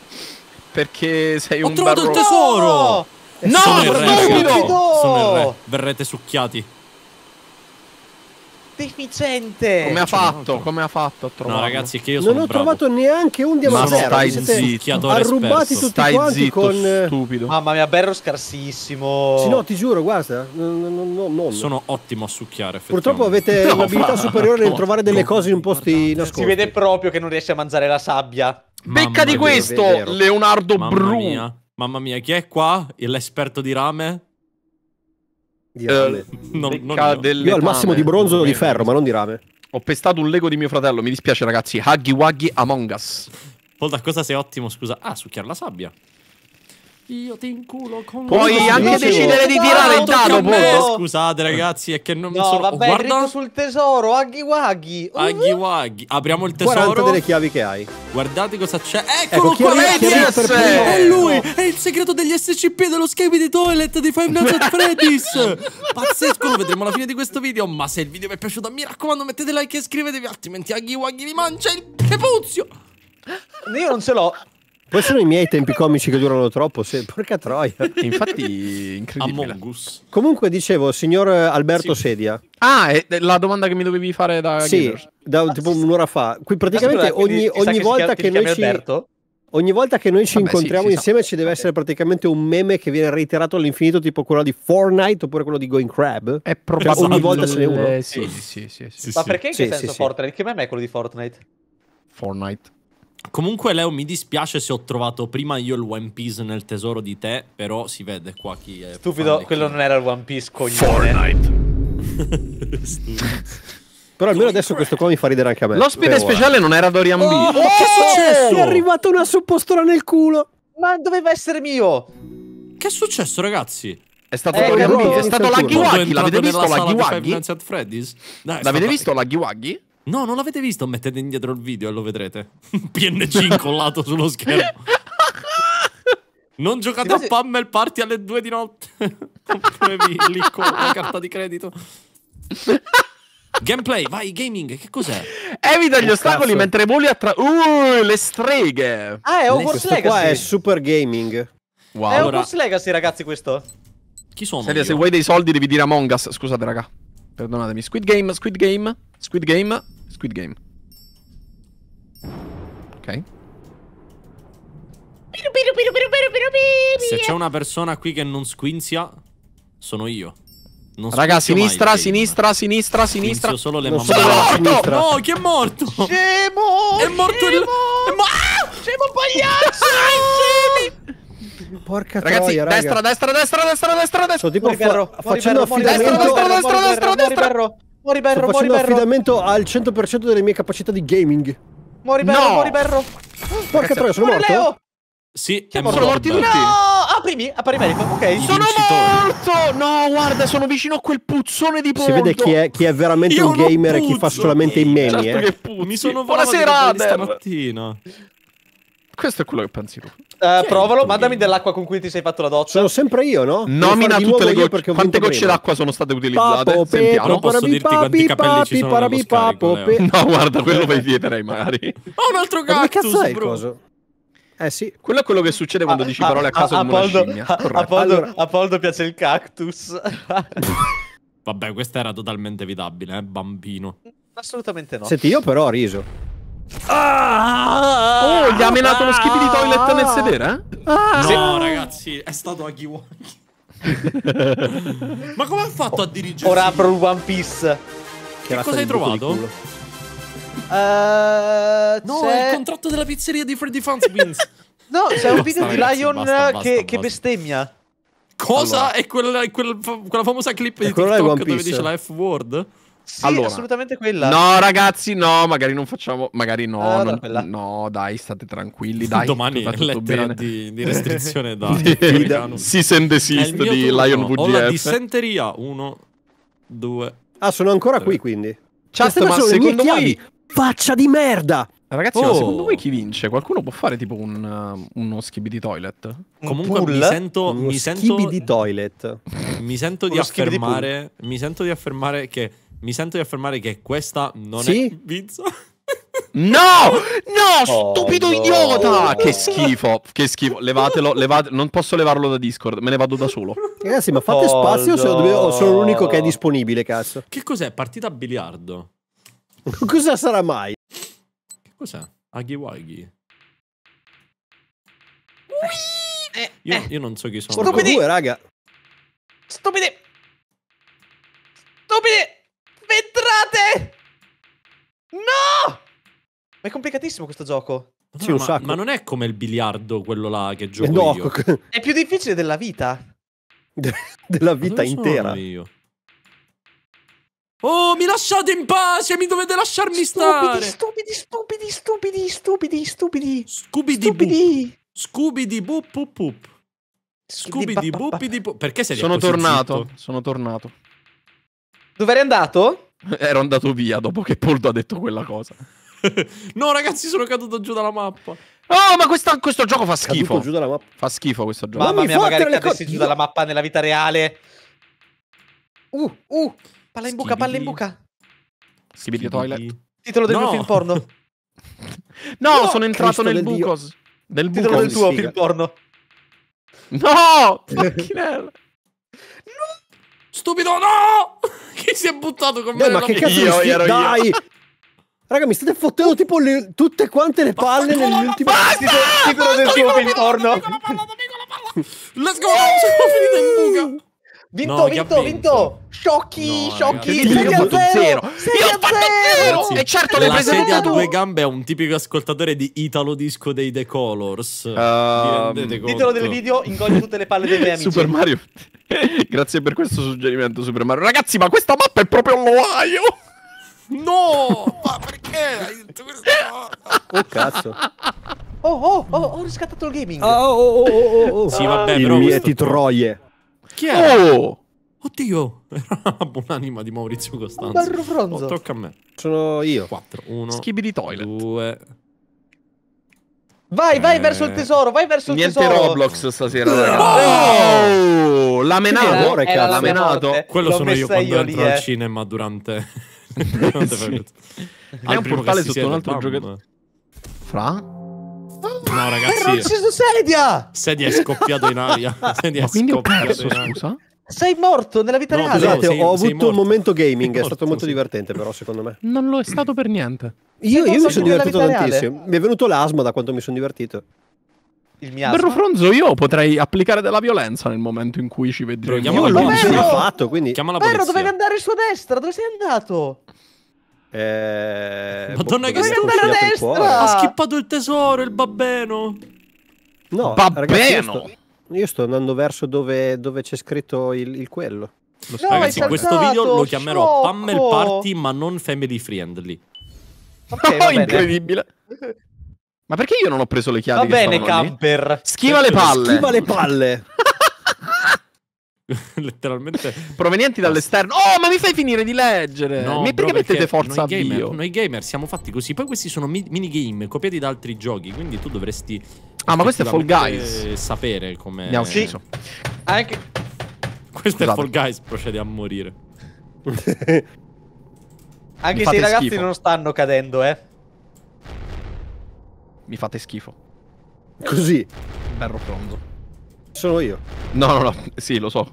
Perché sei ho un barro. Ho trovato il tesoro! No! No, sono il re, stupido! Sono il re. Verrete succhiati. Deficiente. Come ha fatto? Come ha fatto a trovare? No, ragazzi, che io sono Non ho bravo. trovato neanche un diamante. Ma zero. stai zitto. Ha Arrubati tutti stai quanti zitto, con eh, stupido. Mamma mia, Berro scarsissimo. Sì, no, ti giuro, guarda. No, no, sono ottimo a succhiare, Purtroppo avete no, un'abilità superiore nel [LAUGHS] trovare delle cose in posti nascosti. Si vede proprio che non riesce a mangiare la sabbia. Mamma Becca di questo, Leonardo Mamma Bru. Mia. Mamma mia, chi è qua? L'esperto di rame? Di rame. Uh, non, non io. io al massimo di bronzo o di ferro, ma non di rame. Ho pestato un Lego di mio fratello, mi dispiace ragazzi. Huggy Wuggy Among Us. Polda, cosa sei ottimo, scusa? Ah, succhiare la sabbia. Io ti inculo con Puoi la... anche decidere di tirare il dado, Poldo. Boh. Scusate, ragazzi, è che non no, sono... vabbè, guarda sul tesoro, aghi waghi. Aghi uh-huh. waghi. Apriamo il tesoro. 40 delle chiavi che hai. Guardate cosa c'è. Eccolo ecco, qua, Medias! È lui, è il segreto degli SCP dello schemi di toilet di Five Nights at Freddy's. [LAUGHS] Pazzesco, lo vedremo alla fine di questo video. Ma se il video vi è piaciuto, mi raccomando, mettete like e iscrivetevi, altrimenti aghi waghi vi mangia il prepuzio. Io non ce l'ho. Poi sono i miei tempi comici che durano troppo, se... porca troia. [LAUGHS] Infatti, incredibile. Among Us. Comunque dicevo, signor Alberto Sì. Sedia, Ah, è la domanda che mi dovevi fare da sì, da tipo un'ora fa, qui praticamente Aspetta, quindi ogni, si sa ogni si volta chiama- che noi ci... Ogni volta che noi ci Vabbè, sì, incontriamo si sa. insieme ci deve essere praticamente un meme che viene reiterato all'infinito, tipo quello di Fortnite oppure quello di Going Crab. È proprio cioè, probabile. ogni volta ce n'è uno. Sì, eh, sì, sì, sì, sì. Sì, Ma perché in Sì, che sì, senso sì. Fortnite? Che meme è quello di Fortnite? Fortnite. Comunque, Leo, mi dispiace se ho trovato prima io il One Piece nel tesoro di te, però si vede qua chi è. Stupido, quello chi... non era il One Piece, coglione. Fortnite. Però almeno adesso questo qua mi fa ridere anche a me. L'ospite speciale non era Dorian B. Oh, che è oh, successo? Mi è arrivata una suppostora nel culo. Ma doveva essere mio. Che è successo, ragazzi? È stato eh, Dorian B. È stato Lucky Waggy. L'avete visto Lucky Waggy? L'avete visto Lucky Waggy? No, non l'avete visto? Mettete indietro il video e lo vedrete. [LAUGHS] PNG incollato sullo schermo. [LAUGHS] Non giocate cose... a Pummel Party alle 2 di notte. Comprevi lì con la carta di credito. Gameplay, vai, gaming, che cos'è? Evita gli oh, ostacoli cazzo. mentre voli a tra... Uh, le streghe! Ah, è Hogwarts Legacy! Questo qua è super gaming. Wow. È Hogwarts allora... Legacy, ragazzi, questo. Chi sono Seria, se vuoi dei soldi devi dire Among Us. Scusate, raga. Perdonatemi. Squid Game, Squid Game, Squid Game. Squid Game. Ok. Se c'è una persona qui che non squinzia, sono io. Non Raga, sinistra, mai, sinistra, sinistra, sinistra, solo le mamme. No, no, chi è morto? Scemo! È morto ah! scemo, il... È mo... [LAUGHS] Scemo pagliaccio! Porca Ragazzi, raga. destra, destra, destra, destra, destra, destra. Sono tipo fuori, fuori, facendo affidamento. Destra, destra, destra, destra, destra. Muori Berro, Sto facendo berro. affidamento al 100% delle mie capacità di gaming. Muori Berro, no! muori Berro. Porca troia, sono morto? Leo! Sì, è morto. Sono morti tutti. No! Ah, primi, ah, ok. I sono vincitori. morto! No, guarda, sono vicino a quel puzzone di pollo. Si vede chi è, chi è veramente Io un gamer puzzo. e chi fa solamente i meme, certo eh. Mi sono volato stamattina. Questo è quello che pensi tu. Uh, provalo, mandami dell'acqua con cui ti sei fatto la doccia. Sono sempre io, no? Nomina tutte le gocce. Quante gocce prima. d'acqua sono state utilizzate? Papo, Sentiamo. Non posso dirti quanti capelli ci sono nello scarico, No, guarda, quello lo [LAUGHS] vieterei magari. Oh, un altro cactus, Ma che cazzo è coso? eh sì. Quello è quello che succede quando ah, dici ah, parole a caso a, come Apoldo, una scimmia. A, ah, Apoldo, allora... piace il cactus. Vabbè, questa era totalmente evitabile, eh, bambino. Assolutamente no. Senti, io però ho riso. Ah, oh, gli ha menato ah, lo schip di toilet nel sedere? Eh? Ah, no, ragazzi, è stato Aghi Wonky. [LAUGHS] Ma come ha fatto a dirigere? Ora apro il One Piece. Che, che cosa hai trovato? Uh, no, è il contratto della pizzeria di Freddy Funspins. [LAUGHS] no, c'è un video di Lion basta, basta, che, basta. che bestemmia. Cosa allora. è quella, quella, quella famosa clip di TikTok dove dice la F-word? Sì, allora, assolutamente quella. No, ragazzi, no, magari non facciamo. Magari no, ah, non, no, dai, state tranquilli. [LAUGHS] Dai, Domani lettera di, di restrizione da si [LAUGHS] sente desist di turno. Lion VGF. Ho la dissenteria. Uno, due. Ah, sono ancora tre. qui quindi. Certo, Ciao, ma, secondo voi. Faccia di merda! Ragazzi, oh. secondo voi chi vince? Qualcuno può fare tipo un, uh, uno skibby di toilet? Comunque pull, mi sento... Mi sento di toilet. [LAUGHS] Mi sento di affermare... Di mi sento di affermare che mi sento di affermare che questa non sì? è pizza. No, [LAUGHS] no, oh, stupido no. idiota! Che schifo, che schifo. Levatelo, levatelo, non posso levarlo da Discord, me ne vado da solo. Ragazzi, ma fate oh, spazio no. o sono l'unico che è disponibile, cazzo. Che cos'è? Partita a biliardo. [LAUGHS] Cosa sarà mai? Che cos'è? Aghi Waghi. Eh, io, eh. io, non so chi eh. sono. Stupidi, due, raga. Stupidi. Ma è complicatissimo questo gioco. Sì, no, ma, ma, non è come il biliardo quello là che gioco eh, no, io. È più difficile della vita. De della vita intera. Oh, mi lasciate in pace, mi dovete lasciarmi stare. Stupidi, stupidi, stupidi, stupidi, stupidi. Scubidi stupidi. Scubidi boop boop boop. Scubidi boopidi boop. Perché sei Sono tornato, zitto? sono tornato. Dove eri andato? Ero andato via dopo che Poldo ha detto quella cosa. [LAUGHS] no, ragazzi, sono caduto giù dalla mappa. Oh, ma questa, questo gioco fa schifo. Fa schifo questo gioco. Mamma, mia, magari cadessi giù dalla mappa nella vita reale. Uh, uh, palla in buca, palla in buca. Schibidi toilet. Titolo del no. mio film porno. [LAUGHS] no, no, sono entrato Cristo nel buco. Dio. Nel buco del tuo film porno. No! Fucking [LAUGHS] hell. No! Stupido, no! Chi si è buttato con Beh, me? Ma che cazzo io, ero io. Dai, Raga, mi state fottendo tipo le, tutte quante le palle nell'ultimo titolo del suo pintorno. [LAUGHS] Let's go! Sono finito in fuga! Vinto, no, vinto, vinto, vinto! Sciocchi, no, sciocchi! Ragazzi, io ho fatto zero! Io ho fatto zero! E eh, certo, le prese tutte a due gambe è un tipico ascoltatore di Italo Disco dei The Colors. Uh, titolo del video, ingoglio tutte le palle dei miei amici. Super Mario. [LAUGHS] Grazie per questo suggerimento, Super Mario. Ragazzi, ma questa mappa è proprio un loaio! No! Ma perché Oh cazzo. Oh, oh, oh, ho riscattato il gaming. Oh, oh, oh, oh, oh. Sì, vabbè, il però. Mieti troie. Chi è? Oh! Oddio! Era buon'anima di Maurizio Costanzo. Barro Fronzo. Oh, tocca a me. Sono io. 4, 1. Schibidi toilet. 2. Vai, eh... vai verso il tesoro, vai verso il Niente tesoro. Niente Roblox stasera, ragazzi. Oh! L'ha menato, l'ha menato. Quello L'ho sono io quando io entro lì, al eh. cinema durante sì. È un portale sotto un altro giocatore. Fra? No, ragazzi. Però ucciso sedia! Sedia è scoppiata in aria. Sedia Ma quindi ho perso, scusa? Sei morto nella vita no, reale. Scusate, sei, ho avuto un momento gaming, sei è stato molto sì. divertente, però, secondo me. Non lo è stato per niente. Io, io mi sono divertito tantissimo. Reale. Mi è venuto l'asma da quanto mi sono divertito il miasma. Berro Fronzo, io potrei applicare della violenza nel momento in cui ci vedremo. Chiamo la polizia. fatto, quindi... Chiama la polizia. dovevi andare su destra, dove sei andato? Eh... Madonna boh, che andare a destra! Ha schippato il tesoro, il babbeno! No, babbeno! Ragazzi, io, sto, io, sto, andando verso dove, dove c'è scritto il, il quello. Lo No, ragazzi, questo video lo chiamerò sciocco. Pammel Party, ma non Family Friendly. Okay, oh, [LAUGHS] incredibile! Ma perché io non ho preso le chiavi? Va bene, camper. Schiva le palle. Schiva le palle. [LAUGHS] letteralmente provenienti dall'esterno. Oh, ma mi fai finire di leggere? No, mi, perché bro, mettete forza noi gamer, Noi gamer siamo fatti così. Poi questi sono mi minigame copiati da altri giochi, quindi tu dovresti Ah, ma questo è Fall Guys. sapere come Abbiamo sì. ucciso. Anche Questo Scusate. è Fall Guys, procede a morire. [LAUGHS] Anche se i ragazzi schifo. non stanno cadendo, eh mi fate schifo. Così? Berro fronzo. Sono io. No, no, no, sì, lo so.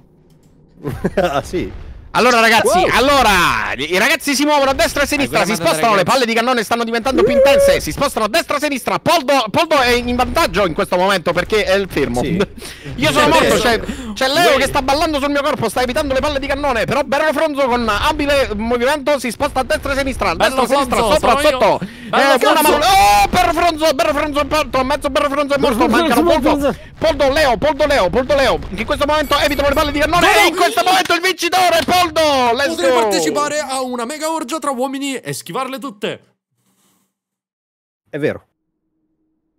[LAUGHS] ah, sì? Allora ragazzi, wow. allora, i ragazzi si muovono a destra e a sinistra, si spostano, le palle di cannone stanno diventando più intense, si spostano a destra e a sinistra, Poldo, Poldo è in vantaggio in questo momento perché è il fermo. Sì. [LAUGHS] Io sono morto, c'è, Leo Lui. che sta ballando sul mio corpo, sta evitando le palle di cannone, però Berro Fronzo con abile movimento si sposta a destra e a sinistra, a destra e a sinistra, sopra, sotto. Io. Eh, buona mano! Oh, per Fronzo, per Fronzo è morto, mezzo per Fronzo è morto, mancano Poldo, Poldo Leo, Poldo Leo, Poldo Leo. In questo momento evito le palle di cannone e in questo momento il vincitore, Poldo! Let's Potrei go. partecipare a una mega orgia tra uomini e schivarle tutte. È vero.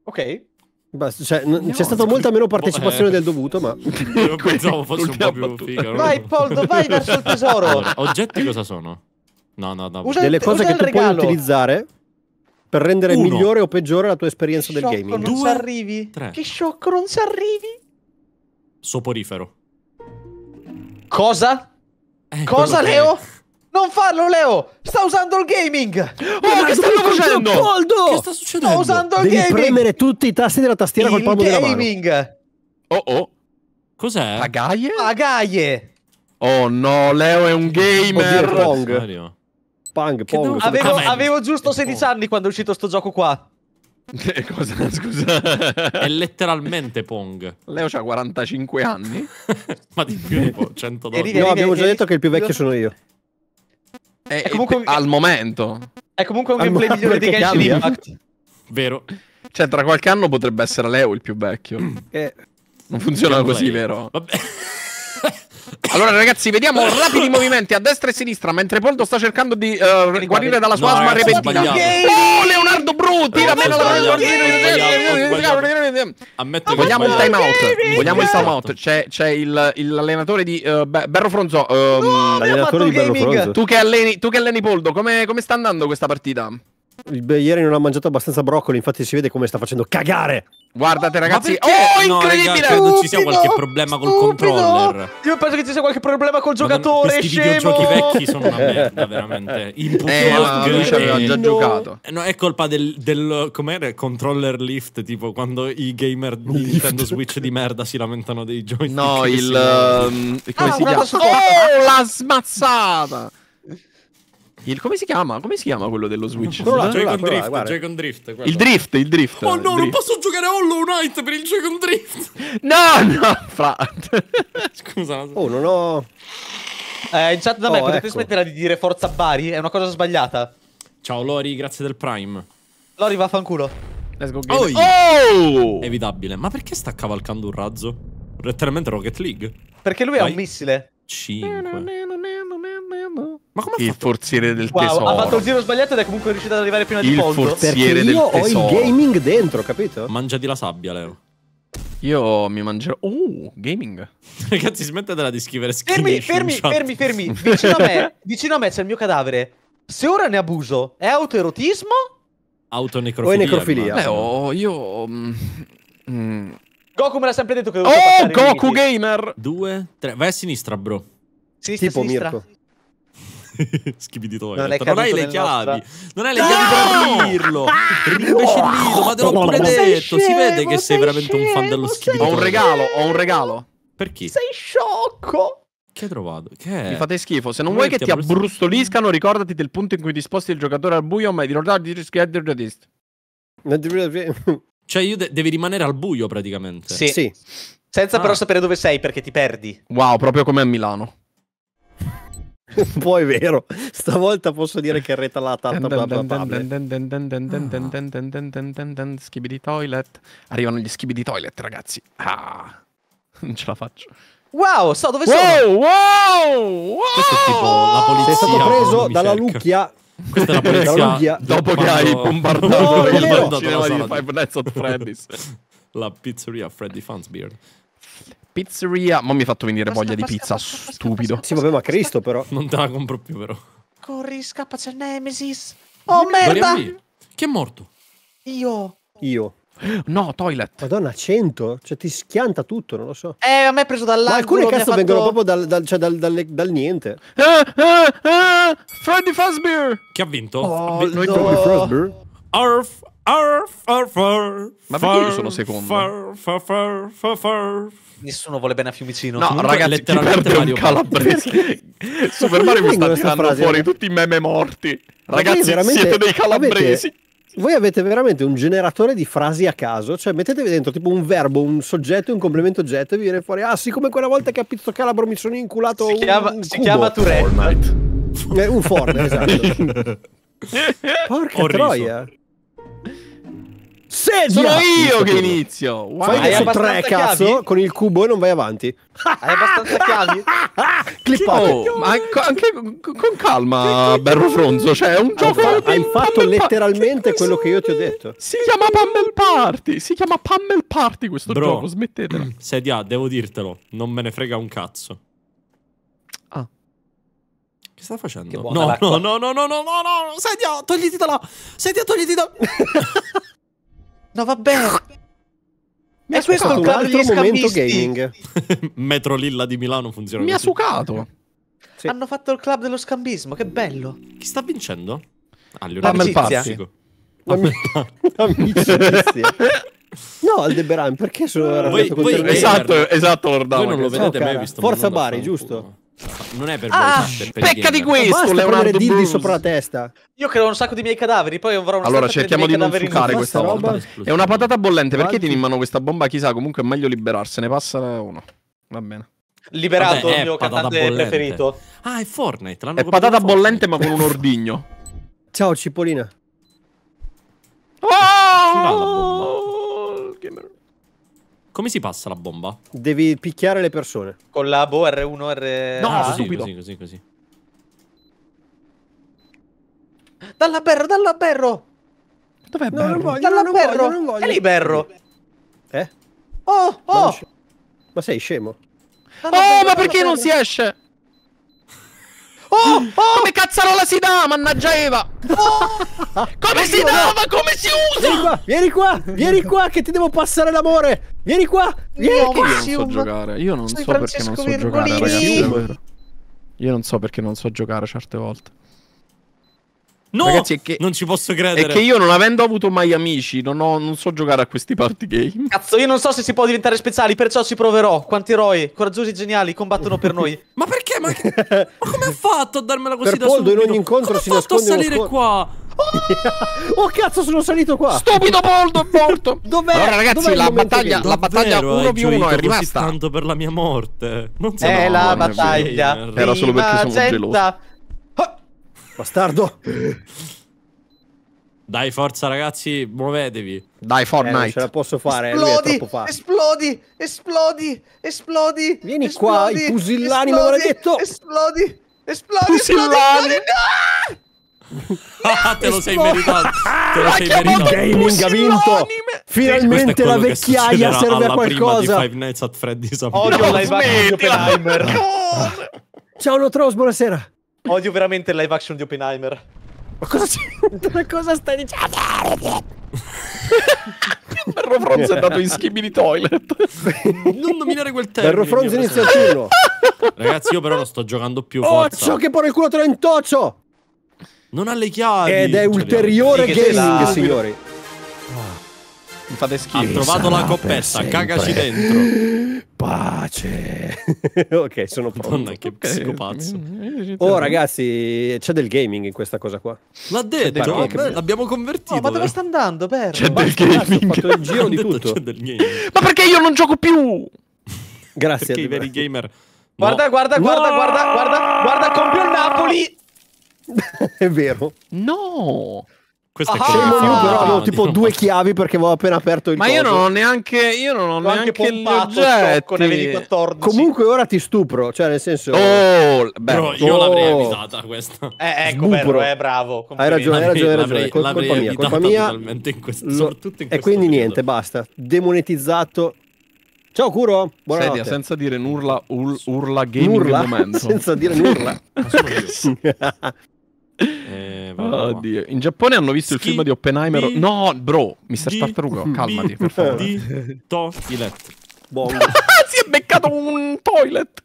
Ok. Basta, cioè, no, c'è stata molta meno boh, eh. partecipazione del dovuto, ma. [LAUGHS] Io [LAUGHS] pensavo fosse un po' più figa. Vai, Poldo, vai verso il tesoro. Allora, oggetti cosa sono? No, no, no. Usa, delle cose che tu regalo. puoi utilizzare per rendere Uno. migliore o peggiore la tua esperienza che del gaming. Non Due, arrivi. Tre. Che sciocco, non ci arrivi. Soporifero. Cosa? Eh, Cosa, Leo? Che... Non farlo, Leo! Sta usando il gaming! Oh, ma che stanno facendo? Coldo! Che sta succedendo? Sta usando il Devi gaming! premere tutti i tasti della tastiera il col palmo gaming. della mano. Il gaming! Oh oh! Cos'è? Pagaie? Pagaie! Oh no, Leo è un gamer! Oddio, pang, pong. Dove... Avevo, avevo, giusto 16 anni quando è uscito sto gioco qua. [LAUGHS] Eh, cosa? Scusa. È letteralmente Pong. Leo c'ha 45 anni. [LAUGHS] Ma di più, tipo 112. [LAUGHS] No, abbiamo già detto che il più vecchio sono io. È, è comunque un... al momento. È comunque un gameplay migliore di Genshin Impact. Vero. Cioè, tra qualche anno potrebbe essere Leo il più vecchio. Eh. Non funziona così, vero? Vabbè. Allora, ragazzi, vediamo [LAUGHS] rapidi movimenti a destra e sinistra. Mentre Poldo sta cercando di uh, guarire dalla sua no, asma repentina. Oh, Leonardo Brutti! tira meno la Vogliamo il time out. Vogliamo il esatto. time out. C'è eh, ehm, l'allenatore di Berro Fronzò. L'allenatore di Berro Fronzò. Tu che alleni Poldo, come sta andando questa partita? Ieri non ha mangiato abbastanza broccoli, infatti si vede come sta facendo cagare. Guardate ragazzi, oh no, incredibile! Raga, credo ci sia qualche problema col controller. Io penso che ci sia qualche problema col giocatore, Madonna, Questi scemo. videogiochi vecchi sono una merda, veramente. [LAUGHS] Input eh, lag. Lui ci aveva già no. giocato. No, è colpa del, del com'era, controller lift, tipo quando i gamer di Nintendo Switch di merda si lamentano dei giochi. No, il... Si... Um, come ah, si chiama? Oh, la smazzata! Il, come si chiama? Come si chiama quello dello Switch? No, no, Joy-Con Drift, là, Joy-Con Drift quello. il Drift, il Drift. Oh no, drift. non posso giocare a Hollow Knight per il Joy-Con Drift. [LAUGHS] No, no, fra. [LAUGHS] Scusa. Oh, non ho eh, in chat da oh, potete ecco. smetterla di dire forza Bari? È una cosa sbagliata. Ciao Lori, grazie del Prime. Lori vaffanculo. Let's go game. Oh! oh! Evitabile. Ma perché sta cavalcando un razzo? Letteralmente Rocket League. Perché lui Vai. ha un missile. 5. Ma come il forziere del wow, tesoro? Ha fatto il giro sbagliato ed è comunque riuscito ad arrivare prima di Poldo. Il forziere del io tesoro. ho il gaming dentro, capito? Mangiati la sabbia, Leo. Io mi mangerò. Uh, gaming. [LAUGHS] Ragazzi, smettetela di scrivere Fermi, fermi, fermi, fermi. Vicino a me, [LAUGHS] vicino a me c'è il mio cadavere. Se ora ne abuso, è autoerotismo? Autonecrofilia. O è necrofilia. Leo, io. Mm, mm. Goku me l'ha sempre detto che. Oh, Goku Gamer! Due, tre. Vai a sinistra, bro. Sinistra, tipo sinistra. Mirko. [LAUGHS] Schibidi toilet. Non, non hai le chiavi. Nostra... Non hai le chiavi per aprirlo. Ah! Rimbecillito, ma te l'ho pure detto. si vede che sei, veramente un fan dello schifo. Ho un regalo, ho un regalo. Per chi? Sei sciocco. Che hai trovato? Che è? Mi fate schifo. Se non, vuoi che ti abbrustoliscano, ricordati del punto in cui disposti il giocatore al buio, ma di ricordarti di schiacciare il regista. Cioè, io de devi rimanere al buio praticamente. Sì. sì. Senza ah. però sapere dove sei perché ti perdi. Wow, proprio come a Milano un po' è vero. Stavolta posso dire che è retalata Schibi di toilet. Arrivano gli schibi di toilet, ragazzi. Ah, non ce la faccio. Wow, so dove wow, sono. Wow, wow, Questo è tipo la polizia. Sei stato preso dalla Lucchia. Questa è la polizia. dopo che hai bombardato il cinema di Five Nights at Freddy's. la pizzeria Freddy Fazbear. Pizzeria. Ma mi hai fatto venire voglia di pizza, stupido. Sì, vabbè, ma Cristo, però. Non te la compro più, però. Corri, scappa, c'è Nemesis. Oh, merda! Chi è morto? Io. Io. No, toilet. Madonna, 100? Cioè, ti schianta tutto, non lo so. Eh, a me è preso dall'angolo. Ma alcune cazzo vengono proprio dal, dal, cioè dal, dal niente. Ah, ah, ah, Freddy Fazbear! Chi ha vinto? Oh, noi no. Freddy Fazbear? Arf, arf, arf, arf. Ma perché io sono secondo? Arf, arf, arf, arf, arf nessuno vuole bene a Fiumicino. No, Comunque, ragazzi, letteralmente Mario calabrese. [LAUGHS] Super Mario mi sta tirando frase, fuori eh. tutti i meme morti. Ragazzi, siete dei calabresi. Avete voi avete veramente un generatore di frasi a caso, cioè mettetevi dentro tipo un verbo, un soggetto un complemento oggetto e vi viene fuori, ah siccome quella volta che a Pizzo Calabro mi sono inculato si un chiama, un Si chiama Tourette. Eh, un Fortnite, esatto. [LAUGHS] Porca Ho troia. Riso sedia! Sono ah, io che inizio! Wow. Fai adesso tre, cazzo, con il cubo e non vai avanti. Hai abbastanza chiavi? [LAUGHS] Clippato. Cioè, oh, ma anche con calma, cioè, Berro Fronzo, cioè è un gioco... Hai, fa- hai fatto letteralmente cioè, quello che io ti ho detto. Si chiama Pummel Party, si chiama Pummel Party questo Bro, gioco, smettetela. [CLEARS THROAT] Sedia, devo dirtelo, non me ne frega un cazzo. Ah. Che sta facendo? No, no, no, no, no, no, no, no, sedia, togliti da là, sedia, togliti da... [LAUGHS] [LAUGHS] No, vabbè. Mi è questo un altro momento gaming. [LAUGHS] Metro Lilla di Milano funziona. Mi ha sucato. Sì. Hanno fatto il club dello scambismo, che bello. Chi sta vincendo? Ah, Leonardo DiCaprio. L'amicizia. [LAUGHS] No, Aldebaran, perché sono voi, voi, esatto, esatto, Lordano. Voi non lo vedete okay. mai visto. Forza Bari, giusto? Non è per ah, voi, ah, per pecca di questo, Leonardo Dildi sopra la testa. Io creo un sacco di miei cadaveri, poi avrò una Allora cerchiamo di non fucare questa volta. È una patata bollente, perché tieni in mano questa bomba? Chissà, comunque è meglio liberarsene, passa uno. Va bene. Liberato Vabbè, il mio cantante bollente. preferito. Ah, è Fortnite, l'hanno È patata bollente ma con un ordigno. [LAUGHS] Ciao Cipolina. Oh! Si va la bomba. Come si passa la bomba? Devi picchiare le persone. Con la boh R1, R... No, ah, così, Così, così, così. Dalla berro, dalla berro! Dov'è no, Non voglio, dalla non berro! Voglio, non voglio. È lì berro! Eh? Oh, oh! Ma sei scemo? Dalla oh, berro, ma perché non si esce? Oh, mm. oh, come cazzarola si dà, mannaggia Eva! Oh, come si dà, ma come si usa? Vieni qua, vieni qua, vieni qua che ti devo passare l'amore! Vieni qua, vieni qua! Io non so giocare, io non Sei so Francesco perché non so Virgolini. giocare, ragazzi, Io non so perché non so giocare certe volte. No, Ragazzi, che, non ci posso credere. È che io, non avendo avuto mai amici, non, ho, non, so giocare a questi party game. Cazzo, io non so se si può diventare speciali, perciò ci proverò. Quanti eroi, coraggiosi e geniali, combattono per noi. [LAUGHS] ma perché? Ma, che... ma come ha fatto a darmela così per da Poldo, subito? in ogni incontro come si nasconde fatto a salire qua? [LAUGHS] Oh! cazzo, sono salito qua. Stupido Poldo è morto. [LAUGHS] Dov'è? Allora ragazzi, la battaglia, la battaglia 1 v 1 è rimasta. tanto per la mia morte. Non so. Eh, no, la battaglia. Era solo perché sono geloso. Bastardo. Dai, forza, ragazzi, muovetevi. Dai, eh, Fortnite. Eh, non ce la posso fare. Esplodi, esplodi, esplodi, esplodi. Vieni esplodi, qua, i pusillani me maledetto. Esplodi, esplodi, pusillani. esplodi. No! ah, te lo sei meritato. Te lo sei meritato. gaming ha vinto. Finalmente la vecchiaia serve a qualcosa. Prima Five Nights at Freddy's. Odio no, live action Oppenheimer. Ciao, Notrose, buonasera. Odio veramente il live action di Oppenheimer. Ma cosa, ma cosa stai dicendo? [LAUGHS] Barro Fronze è andato in schimini toilet. non nominare quel termine. Barro Fronze inizia il turno. Ragazzi, io però non sto giocando più. Occio che pone il culo te lo intoccio. Non ha le chiavi. Ed è cioè, ulteriore gaming, signori. Mi fate schifo. Ha trovato la coppetta, cagaci dentro. Pace. [LAUGHS] ok, sono pronto. Madonna, che psico pazzo. [LAUGHS] Oh, ragazzi, c'è del gaming in questa cosa qua. L'ha detto, oh, beh, l'abbiamo convertito. No, ma dove eh. sta andando, Per? C'è del gaming. Ho fatto il giro di tutto. ma perché io non gioco più? [LAUGHS] Grazie. Perché i veri gamer... Guarda, no. guarda, guarda, no! guarda, guarda, guarda, guarda, compie il Napoli. È vero. No. Questo è quello che fa, però avevo tipo due chiavi perché avevo appena aperto il Ma coso. io non ho neanche io non ho, ho neanche il con LV14. Comunque ora ti stupro, cioè nel senso Oh, beh, bro, io oh. l'avrei avvisata questa. Eh, ecco, però, eh, bravo. Hai ragione, hai ragione, hai ragione. Col, colpa mia, colpa mia. In questo, lo, in questo e quindi periodo. niente, basta. Demonetizzato Ciao Curo, buonanotte. Sedia, senza dire nulla, ur, urla gaming urla? momento. [LAUGHS] senza dire nulla. [LAUGHS] [LAUGHS] Eh, Oddio. In Giappone hanno visto Ski il film di Oppenheimer. Di... No, bro, Mr. Di... Tartaruga, calmati, di... per favore. Di... Toilet. [LAUGHS] [LAUGHS] si è beccato un toilet.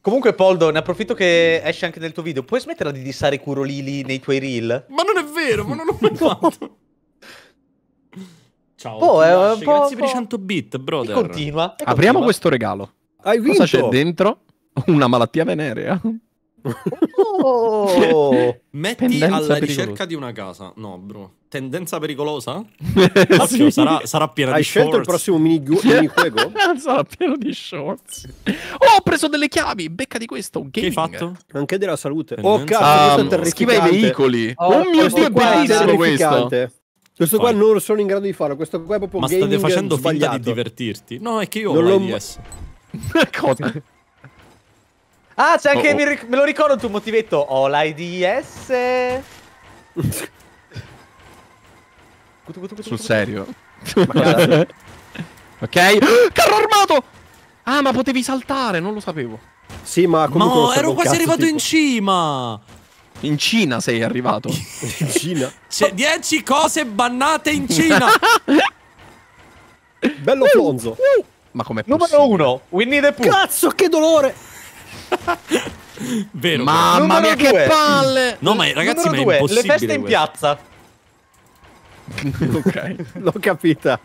Comunque, Poldo, ne approfitto che esce anche nel tuo video. Puoi smetterla di dissare i curolili nei tuoi reel? Ma non è vero, ma non l'ho mai [LAUGHS] fatto. Ciao, Boh, è, po, grazie po', per i 100 boh. bit, brother. E continua. E Apriamo questo regalo. Hai Cosa vinto? Cosa c'è dentro? Una malattia venerea. Oh! [LAUGHS] Metti Tendenza alla ricerca di una casa. No, bro. Tendenza pericolosa? Occhio, [LAUGHS] sì. sarà, sarà piena Hai di shorts. Hai scelto il prossimo [LAUGHS] minijuego? Mini sarà pieno di shorts. Oh, ho preso delle chiavi. Becca di questo. Gaming. Che hai fatto? Anche della salute. Oh, cazzo, um, questo è i veicoli. Oh, oh mio Dio, è bellissimo questo. Questo Fai. qua non sono in grado di farlo. Questo qua è proprio Ma state facendo sbagliato. finta di divertirti. No, è che io non ho l'AIDS. Cosa? Ah, c'è anche, oh. oh. me lo ricordo il tuo motivetto, ho l'IDS. Sul serio. [LAUGHS] ok. Carro armato! Ah, ma potevi saltare, non lo sapevo. Sì, ma comunque. No, ero quasi arrivato tipo. in cima. In Cina sei arrivato. [LAUGHS] in Cina? C'è 10 cose bannate in Cina. Bello uh, flonzo. Uh. Ma come Numero 1, Winnie the Pooh. Cazzo, che dolore! [LAUGHS] Vero. Mamma mia, due. che palle! No, ma ragazzi, Numero ma è impossibile. Le feste in piazza. [LAUGHS] ok, l'ho capita.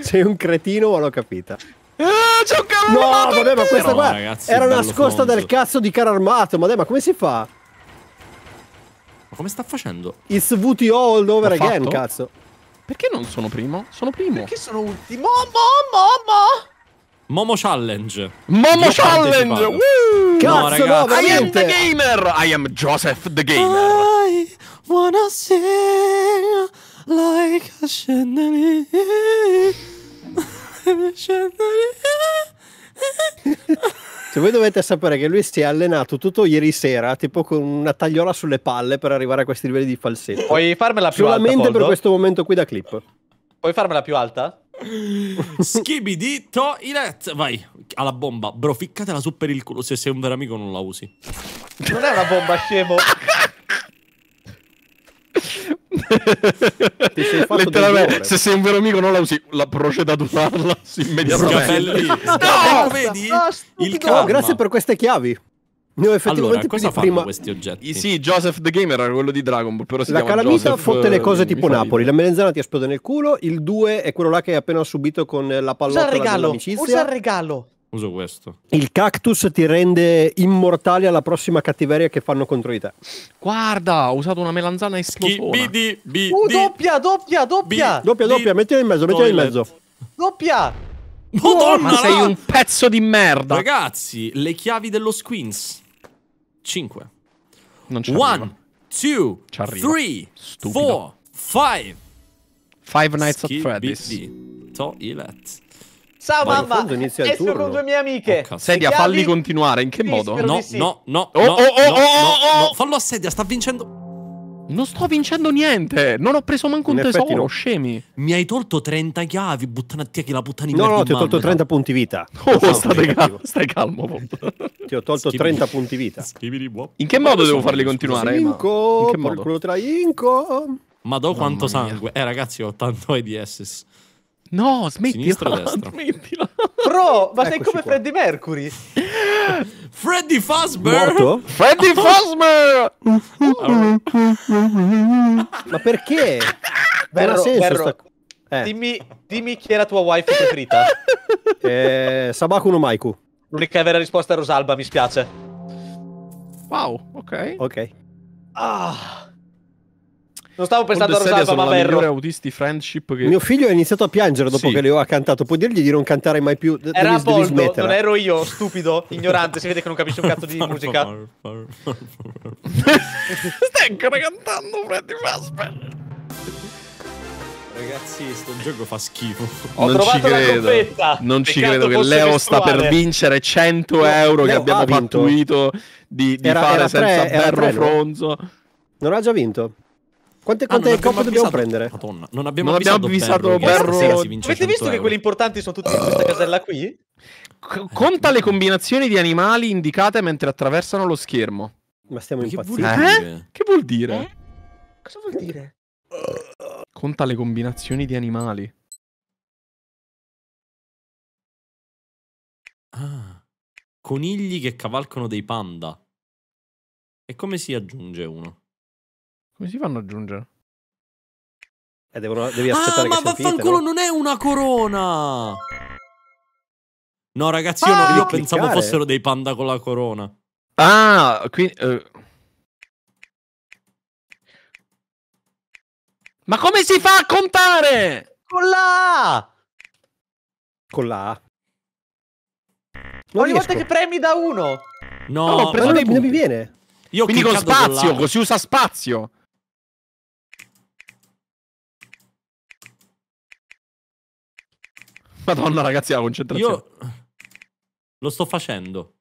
Sei un cretino, ma l'ho capita. Ah, c'è un carro no, armato! vabbè, ma questa no, qua ragazzi, era nascosta del cazzo di caro armato. Ma dai, ma come si fa? Ma come sta facendo? It's VTO all over again, cazzo. Perché non sono primo? Sono primo. Perché sono ultimo? Mo, mo, mo, mo. Momo Challenge. Momo Io Challenge! Woo! Cazzo, no, No, I am the gamer! I am Joseph the gamer! I wanna sing like a chandelier. [LAUGHS] Cioè, voi dovete sapere che lui si è allenato tutto ieri sera, tipo con una tagliola sulle palle per arrivare a questi livelli di falsetto. Puoi farmela più Solamente alta. Solamente per questo momento qui da clip. Puoi farmela più alta? Schibidi to ilet. Vai, alla bomba. Bro, ficcatela su per il culo. Se sei un vero amico non la usi. Non è una bomba, scemo. Letteralmente, se sei un vero amico non la usi, la proceda ad usarla immediatamente. Scavelli. no, vedi? Ah, il no, grazie per queste chiavi. No, effettivamente allora, cosa fanno prima... questi oggetti? sì, Joseph the Gamer era quello di Dragon Ball, però si La calamita Joseph, fotte le eh, cose tipo Napoli, la melanzana ti esplode nel culo, il 2 è quello là che hai appena subito con la pallottola usa il regalo, usa il regalo. Uso questo. Il cactus ti rende immortale alla prossima cattiveria che fanno contro di te. Guarda, ho usato una melanzana esplosiva. BD, BD. Uh, doppia, doppia, doppia. B, doppia, doppia, mettila in mezzo, mettila in mezzo. Doppia! Madonna, ma sei un pezzo di merda. Ragazzi, le chiavi dello Squins. 5. Non c'è. 1, 2, 3, 4, 5. Five Nights Skip at Freddy's. Toilet. Ciao Vai, mamma, esco con due mie amiche. Oh, Sedia, falli continuare, in che modo? No, no, no, oh, no, oh, oh no, oh, no, oh, no, fallo a Sedia, sta vincendo. Non sto vincendo niente. Non ho preso manco un In tesoro, no. scemi. Mi hai tolto 30 chiavi, buttanattia che la puttana in No, no, ti ho tolto 30 punti vita. [LAUGHS] Oh, no, state calmo, stai calmo. ti ho tolto 30 punti vita. Boh. In che modo devo farli continuare? Eh, inco, In che modo? Inco. do quanto sangue. Eh, ragazzi, ho tanto EDS. No, smettila. [LAUGHS] smettila. Bro, ma Eccoci sei come qua. Freddy Mercury. Freddy Fazbear. Morto? Freddy Fazbear. ma perché? Berro, non senso Berro, sta... eh. dimmi, dimmi, chi è la tua wife preferita. [LAUGHS] eh, Sabaku no Maiku. L'unica vera risposta è Rosalba, mi spiace. Wow, ok. Ok. Ah. Non stavo pensando a Rosalba, ma Verro. autisti friendship che... Mio figlio ha iniziato a piangere dopo sì. che Leo ha cantato. Puoi dirgli di non cantare mai più? De- Era Apollo, non ero io, stupido, ignorante. Si vede che non capisce un cazzo di [LAUGHS] musica. [LAUGHS] Stai ancora cantando Freddy Fazbear. Ragazzi, sto gioco fa schifo. Ho non ci credo. Non ci credo che Leo sta per vincere 100 euro Leo che abbiamo pattuito di, di era, fare era senza tre, Berro Fronzo. Non ha già vinto? Quante, quante ah, coppe dobbiamo avvisato, prendere? Madonna, non abbiamo non avvisato, abbiamo avvisato Berro. Berro... Avete visto euro. che quelli importanti sono tutti in questa casella qui? C- conta le combinazioni di animali indicate mentre attraversano lo schermo. Ma stiamo impazzendo. Eh? Che vuol dire? Eh? Cosa vuol dire? Conta le combinazioni di animali. Ah. Conigli che cavalcano dei panda. E come si aggiunge uno? Come si fanno ad aggiungere? Eh, devono, devi ah, aspettare ah, che ma vaffanculo, no? non è una corona! No, ragazzi, io, ah, io pensavo fossero dei panda con la corona. Ah, quindi... Uh... Eh. Ma come si fa a contare? Con la A! Con la A. Non Ogni riesco. volta che premi da uno. No, no, no non mi viene. Io Quindi con spazio, con così usa spazio. Madonna, ragazzi, la concentrazione. Io lo sto facendo.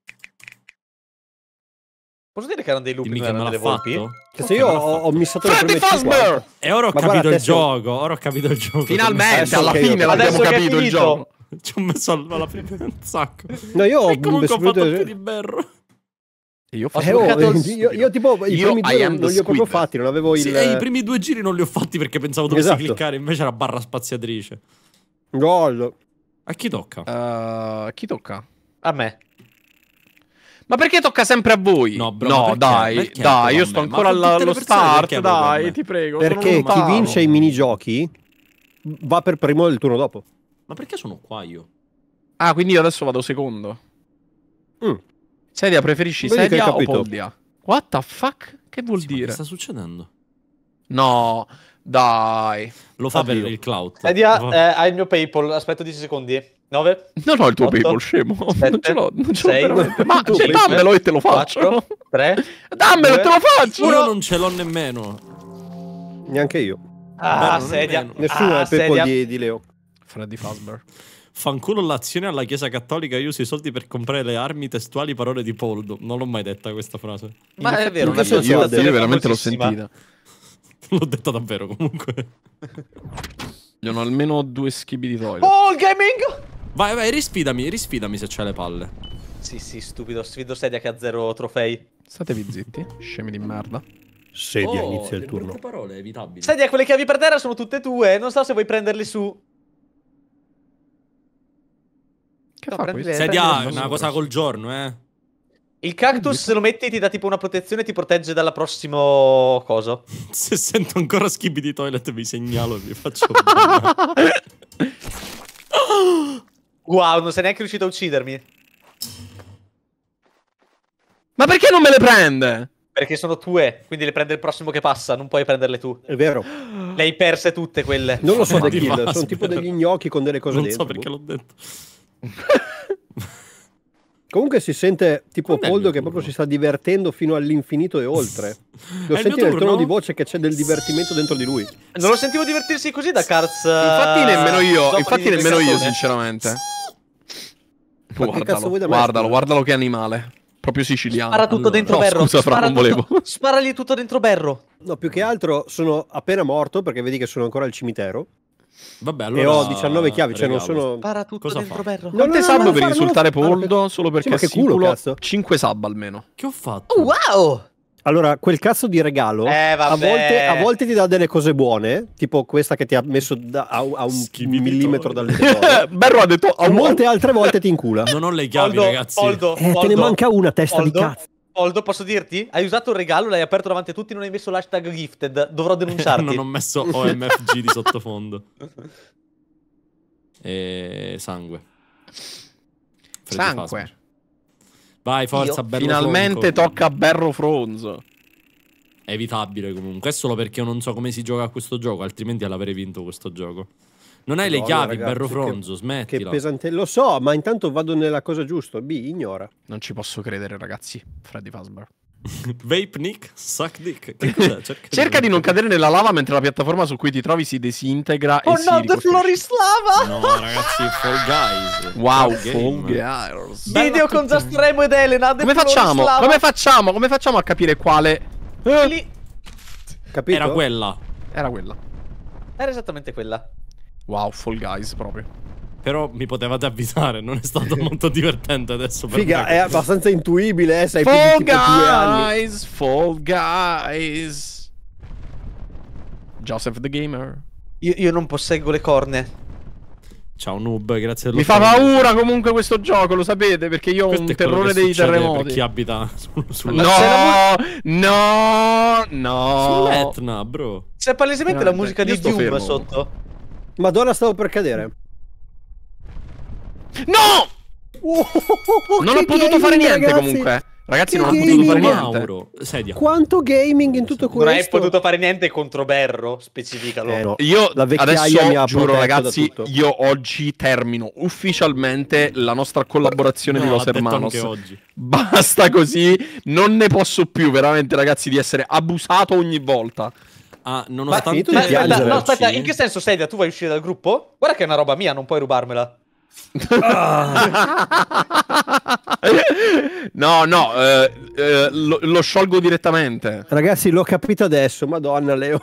Posso dire che erano dei lupi, Dimmi non erano delle volpi? Cioè, se io ho, ho missato le prime Fosmer! E ora ho Ma capito il adesso... gioco, ora ho capito il gioco. Finalmente, alla fine l'abbiamo capito il gioco. Ci ho messo alla fine un sacco. No, io ho comunque ho fatto più di berro. Io ho fatto eh, oh, io, io, tipo i io primi due non li ho proprio fatti, non avevo il... Sì, i primi due giri non li ho fatti perché pensavo dovessi esatto. cliccare, invece era barra spaziatrice. Gol. A chi tocca? Uh, a chi tocca? A me. Ma perché tocca sempre a voi? No, bro, no perché? dai, perché dai, io sto ancora allo start, dai, ti prego. Perché chi vince i minigiochi va per primo il turno dopo. Ma perché sono qua io? Ah, quindi io adesso vado secondo. Mm. Sedia, preferisci Vedi sedia o poddia? What the fuck? Che vuol sì, dire? che sta succedendo? No, dai. Lo fa Addio. per il clout. Edia, eh, eh, hai il mio PayPal, aspetta 10 secondi. 9 No, ho il tuo 8, PayPal, scemo. 7, non ce l'ho, non ce 6, l'ho. Ma [LAUGHS] cioè, dammelo e te lo faccio. 4, 3, dammelo 2, e te lo faccio. Io non ce l'ho nemmeno. Neanche io. Ah, Beh, sedia. Nemmeno. Nessuno ah, il PayPal di, di Leo. Freddy Fazbear. Fanculo l'azione alla Chiesa Cattolica e uso i soldi per comprare le armi testuali parole di Poldo. Non l'ho mai detta questa frase. Ma è vero, una io, io veramente l'ho sentita. [LAUGHS] L'ho detta davvero comunque. Vogliono almeno due schibi di toy. Oh, il gaming! Vai, vai, risfidami, risfidami se c'è le palle. Sì, sì, stupido, sfido sedia che ha zero trofei. Statevi zitti, scemi di merda. Sedia, oh, inizia il turno. parole evitabili. Sedia, quelle chiavi per terra sono tutte tue, non so se vuoi prenderle su. Che no, fa Sedia, è una cosa col giorno, eh. Il cactus, se lo metti, ti dà tipo una protezione e ti protegge dalla prossima cosa. [LAUGHS] Se sento ancora schibi di toilet, vi segnalo e vi faccio. [LAUGHS] wow, non sei neanche riuscito a uccidermi. Ma perché non me le prende? Perché sono tue, quindi le prende il prossimo che passa, non puoi prenderle tu. È vero. Le hai perse tutte quelle. Non lo so, The Kill, sono tipo degli gnocchi con delle cose non dentro. Non so perché boh. l'ho detto. [LAUGHS] Comunque si sente tipo Poldo che proprio si sta divertendo fino all'infinito e oltre. Lo senti nel tono di voce che c'è del divertimento dentro di lui. Non lo sentivo divertirsi così da Cars. Eh, infatti nemmeno io, infatti nemmeno io sinceramente. Guardalo, guardalo, guardalo che animale. Proprio siciliano. Spara tutto allora. dentro no, Berro. Scusa, fra, non volevo. sparagli tutto dentro Berro. No, più che altro sono appena morto perché vedi che sono ancora al cimitero. Vabbè, allora... E ho 19 chiavi, cioè non sono... Spara tutto Cosa dentro, perro. Non Quante no, no, no, sab per insultare Poldo solo perché sì, che culo, 5 sub almeno. Che ho fatto? Oh, wow! Allora, quel cazzo di regalo eh, a, volte, a, volte, ti dà delle cose buone, tipo questa che ti ha messo da, a, a, un Schivito. millimetro dalle tue [LAUGHS] Berro ha detto a molte altre volte ti incula. Non ho le chiavi, Oldo, ragazzi. Oldo, eh, Oldo, te ne manca una testa Oldo. di cazzo. Oldo, posso dirti? Hai usato un regalo, l'hai aperto davanti a tutti, non hai messo l'hashtag gifted. Dovrò [LAUGHS] denunciarti. non ho messo OMFG di sottofondo. [LAUGHS] E sangue. Freddy sangue. Fasmer. Vai, forza, Io? Berro Finalmente Fronzo. tocca a Berro Fronzo. evitabile comunque, è solo perché io non so come si gioca a questo gioco, altrimenti l'avrei vinto questo gioco. Non hai no, le chiavi, ragazzi, Berro Fronzo, che, smettila. Che pesante... Lo so, ma intanto vado nella cosa giusta. B, ignora. Non ci posso credere, ragazzi. Freddy Fazbear. [LAUGHS] Vape Nick, suck dick. Che [LAUGHS] Cerca, Cerca di, non cadere nella lava mentre la piattaforma su cui ti trovi si disintegra. Oh no, The Lava! No, ragazzi, Fall Guys. Wow, Fall Guys. Video con Zastremo ed Elena. Come facciamo? Come facciamo? Come facciamo a capire quale? Eh. Capito? Era quella. Era quella. Era esattamente quella. Wow, Fall Guys proprio. Però mi potevate avvisare, non è stato [LAUGHS] molto divertente adesso. Per Figa, me. è abbastanza intuibile, eh, sei Fall Guys, Fall Guys. Joseph the Gamer. Io, io non posseggo le corne. Ciao Noob, grazie a lui. Mi fa paura comunque questo gioco, lo sapete, perché io questo ho un terrore dei terremoti. Per chi abita su, [LAUGHS] sulla... No, no, no. Sull'Etna, bro. C'è palesemente la musica di Doom sotto. Madonna, stavo per cadere. No! Oh, non ho potuto gaming, fare niente ragazzi. comunque. Ragazzi, che non ho potuto fare niente. Mauro, sedia. Quanto gaming in tutto questo? Non hai potuto fare niente contro Berro, specificalo. Eh, no. Io la adesso mi giuro ragazzi, io oggi termino ufficialmente la nostra collaborazione no, di Los Hermanos. Basta così, non ne posso più veramente ragazzi di essere abusato ogni volta a nonostante... Ma, aspetta, no, aspetta, in che senso Sedia Tu vai uscire dal gruppo? Guarda che è una roba mia, non puoi rubarmela. Ah. [LAUGHS] no, no, eh, eh, lo, lo, sciolgo direttamente. Ragazzi, l'ho capito adesso. Madonna, Leo.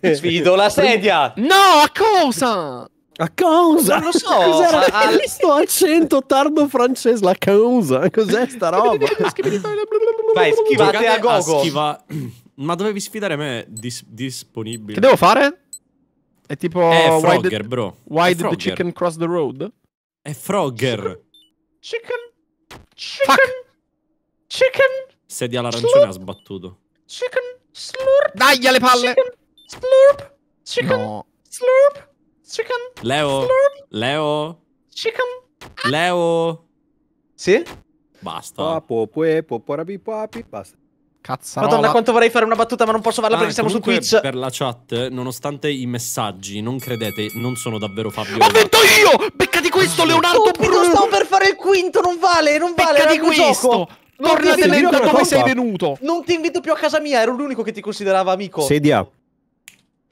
Sfido la sedia. No, a cosa? A causa? Non lo so. Cos'era a... Ah, questo ah. accento tardo francese? La causa? Cos'è sta [LAUGHS] roba? Vai, schivate a gogo. Schiva... [CLEARS THROAT] Ma dovevi sfidare me dis disponibile. Che devo fare? È tipo... È Frogger, why did... bro. Why did the chicken cross the road? È Frogger. Chicken. Chicken. Fuck. Chicken. Sedia all'arancione ha sbattuto. Chicken. Slurp. Dai, alle palle. Chicken. Slurp. Chicken. No. Slurp. Chicken. Leo. Slurp. Leo. Chicken. Leo. Sì? Basta. Basta. Cazzarola. Madonna, quanto vorrei fare una battuta, ma non posso farla ah, perché siamo su Twitch. Per la chat, nonostante i messaggi, non credete, non sono davvero Fabio. Ho detto io! Beccati questo, ah, Leonardo! Oh, non stavo per fare il quinto, non vale, non vale. Beccati questo! Gioco. Torna da dove sei venuto. Non ti invito più a casa mia, ero l'unico che ti considerava amico. Sedia.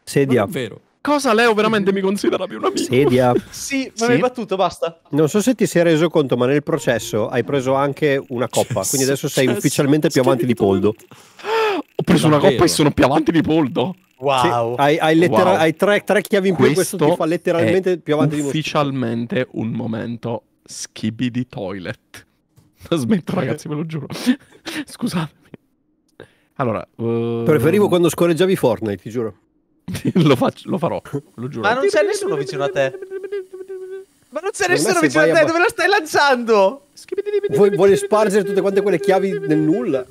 Sedia. Non è vero. Cosa Leo veramente mi considera più un amico? Sedia. [LAUGHS] sì, ma sì. mi hai battuto, basta. Non so se ti sei reso conto, ma nel processo hai preso anche una coppa, cioè, quindi adesso cioè, sei cioè, ufficialmente più avanti di Poldo. Ho preso una coppa e sono più avanti di Poldo. Wow. Sì, hai, hai, lettera- wow. hai tre, tre, chiavi in questo più questo ti fa letteralmente più avanti di Poldo. Ufficialmente un momento skibi di toilet. [LAUGHS] Smetto ragazzi, ve lo giuro. [LAUGHS] Scusatemi. Allora, uh... preferivo quando scorreggiavi Fortnite, ti giuro. [LAUGHS] lo, faccio, lo, farò, lo giuro. Ma non c'è nessuno vicino a te. Ma non c'è nessuno vicino a te, dove la stai lanciando? Vuoi, vuoi spargere tutte quante quelle chiavi nel nulla?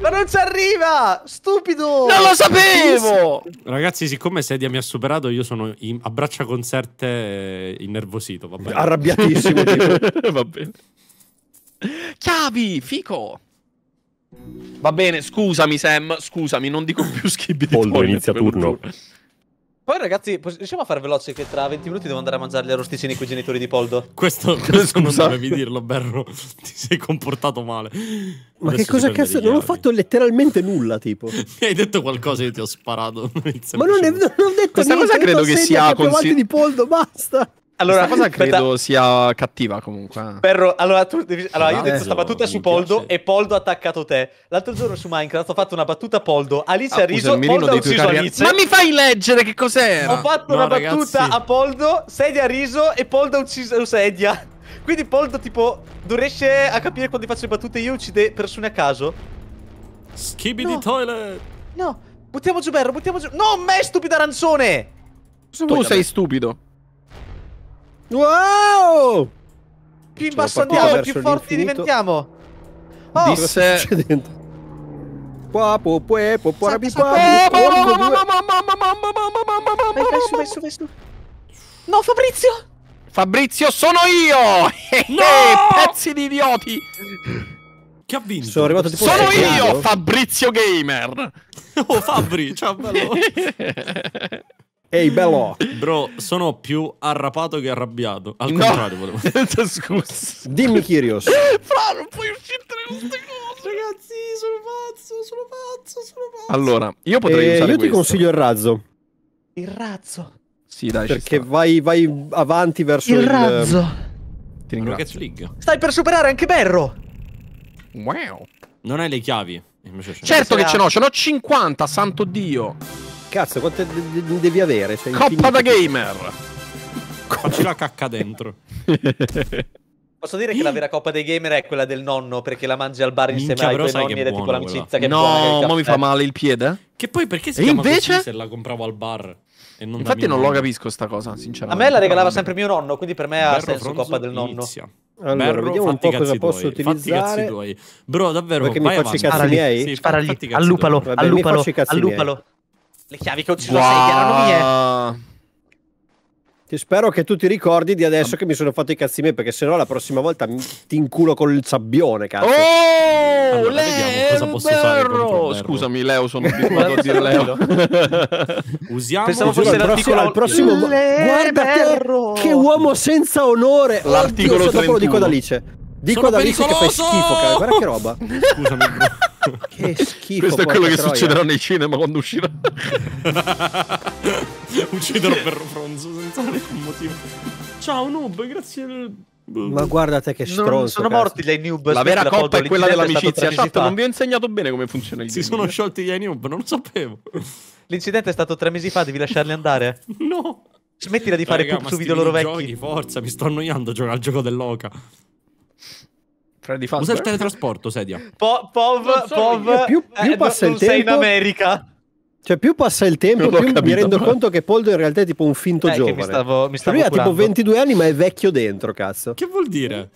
Ma non ci arriva! Stupido! Non lo sapevo! Ragazzi, siccome Sedia mi ha superato, io sono in, a braccia concerte eh, innervosito. Vabbè. Arrabbiatissimo. [LAUGHS] va bene. Chiavi, fico! Va bene, scusami Sam, scusami, non dico più [COUGHS] schibbi di Poldo, inizia turno. Poi ragazzi, riusciamo a fare veloce che tra 20 minuti devo andare a mangiare gli arrosticini con i genitori di Poldo. Questo, [LAUGHS] questo non dovevi dirlo, Berro. [LAUGHS] Ti sei comportato male. Ma Adesso che cosa cazzo? Non ho fatto letteralmente nulla, tipo. Mi [LAUGHS] hai detto qualcosa e io ti ho sparato. Ma non, è, non ho detto Questa niente. Questa cosa credo che sia... Consi- di Poldo, basta allora, questa cosa credo aspetta. sia cattiva comunque. Perro, eh. allora, tu devi... allora io ah, ho detto questa eh, battuta su Poldo e Poldo ha attaccato te. L'altro giorno su Minecraft ho fatto una battuta a Poldo. Alice ah, ha ah, riso, Poldo ha ucciso Alice. Ma mi fai leggere che cos'era? Ho fatto no, una ragazzi. battuta a Poldo, Sedia ha riso e Poldo ha ucciso Sedia. Quindi Poldo tipo dovresti a capire quando faccio le battute io uccide persone a caso. Skibidi no. toilet. No, buttiamo giù Berro, buttiamo giù. No, me stupido arancione. Tu sei stupido. Wow! Più in basso andiamo, più forti diventiamo. Oh, disse... sta succedendo? Qua, po, pue, po, po, rabi, qua, Vai, vai, su, vai, su, vai, su. No, Fabrizio! Fabrizio, sono io! No! Pezzi di idioti! Chi ha vinto? Sono arrivato tipo Sono io, Fabrizio Gamer! Oh, Fabri, ciao, bello! Ehi, bello! Bro, sono più arrapato che arrabbiato. Al no. contrario, volevo [LAUGHS] Scusa. Dimmi, Kirios. Fra, non puoi uscire tra queste cose, ragazzi. Sono pazzo, sono pazzo, sono pazzo. Allora, io potrei eh, usare Io questo. ti consiglio il razzo. Il razzo? Sì, dai, Perché vai, vai, avanti verso il... Il razzo. Ti ringrazio. League. Stai per superare anche Berro. Wow. Non hai le chiavi. Certo che ce l'ho, ce l'ho 50, santo Dio. Cazzo, quante ne devi avere? Sei Coppa infinito. da gamer! [LAUGHS] Facci la cacca dentro. [LAUGHS] Posso dire che la vera coppa dei gamer è quella del nonno perché la mangi al bar insieme Minchia, ai tuoi nonni ed è tipo l'amicizia che No, ma mi fa male il piede. Che poi perché si e chiama invece? se la compravo al bar? E non Infatti non lo capisco sta cosa, sinceramente. A me la regalava sempre mio nonno, quindi per me Berro ha senso coppa del nonno. Inizia. Allora, Berro, vediamo un po' cosa posso tuoi. utilizzare. Bro, davvero, perché mi faccio i cazzi miei? Sì, Sparagli, allupalo, allupalo, allupalo. Le chiavi che ho ucciso wow. sei erano mie. Ti spero che tu ti ricordi di adesso che mi sono fatto i cazzi miei, perché sennò la prossima volta ti inculo col sabbione, cazzo. Oh, allora, Leo! Scusami, Leo, sono [LAUGHS] abituato a dire Leo. [LAUGHS] Usiamo Pensavo fosse l'articolo al prossimo. Guarda che uomo senza onore. L'articolo 31. Dopo lo dico ad Alice. Dico Sono da Alice che fai schifo, cara. Guarda che roba. [LAUGHS] Scusami. [LAUGHS] che schifo. Questo è quello che troia. succederà nei cinema quando uscirà. [LAUGHS] Ucciderò per Fronzo senza alcun motivo. Ciao Noob, grazie del... Ma guarda te che stronzo. Non sono morti gli noob. La vera coppa è quella dell'amicizia. Chat, esatto. non vi ho insegnato bene come funziona il Si sono sciolti gli noob, non lo sapevo. L'incidente è stato tre mesi fa, devi lasciarli andare. no. Smettila di fare Raga, poop su video loro giochi, vecchi. Giochi, forza, mi sto annoiando a giocare al gioco dell'oca. Freddy Fazbear. Usa il teletrasporto, sedia. Po- pov, so, pov, più, più eh, passa il tempo... sei in America. Cioè, più passa il tempo, più capito, mi rendo conto che Poldo in realtà è tipo un finto eh, giovane. Mi stavo, mi cioè, stavo lui ha tipo 22 anni, ma è vecchio dentro, cazzo. Che vuol dire?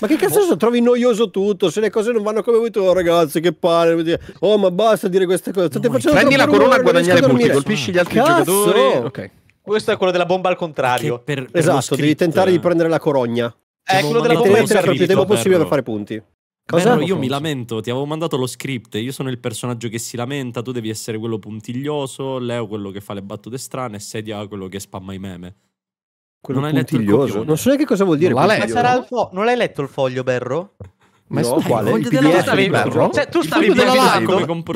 Ma che cazzo so, trovi noioso tutto? Se le cose non vanno come vuoi tu, oh, ragazzi, che palle. Oh, ma basta dire queste cose. State no, facendo prendi la corona a guadagnare punti, colpisci gli altri cazzo. giocatori. Ok. Questo è quello della bomba al contrario. Per, per esatto, devi tentare di prendere la corogna. Cioè, eh, quello della bomba non serve il tempo possibile per fare punti. Cosa Beh, no, io mi lamento, ti avevo mandato lo script, io sono il personaggio che si lamenta, tu devi essere quello puntiglioso, Leo quello che fa le battute strane e Sedia quello che spamma i meme. Quello non puntiglioso? non so neanche cosa vuol dire. Non, non l'hai letto il foglio, Berro? Ma no, quale? Il PDF della... stavi, Berro? Cioè, tu stavi, stavi, stavi, stavi, stavi, stavi,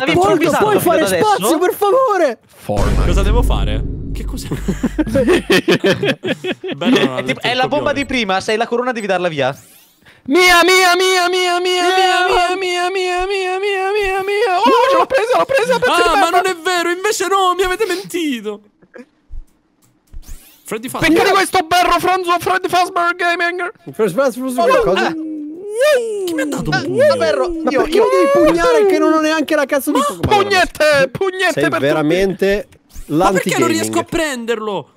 stavi, stavi, stavi, stavi, Cosa devo fare? Che cos'è? [LAUGHS] Bello, è, tipo, è la bomba di prima, sei la corona devi darla via. Mia, mia, mia, mia, mia, mia, mia, mia, mia, mia, mia, mia, mia. Oh, ce l'ho presa, l'ho presa. Ah, ma non è vero, invece no, mi avete mentito. Freddy Fazbear. Perché questo berro Franzo Freddy Fazbear Gaming? Freddy Fazbear oh, cosa? Eh. Chi mi ha dato ah, un pugno? Davvero, io, io devi pugnare che non ho neanche la cazzo di Pokémon. Pugnette, pugnette Sei per veramente tutti. Ma perché non riesco a prenderlo?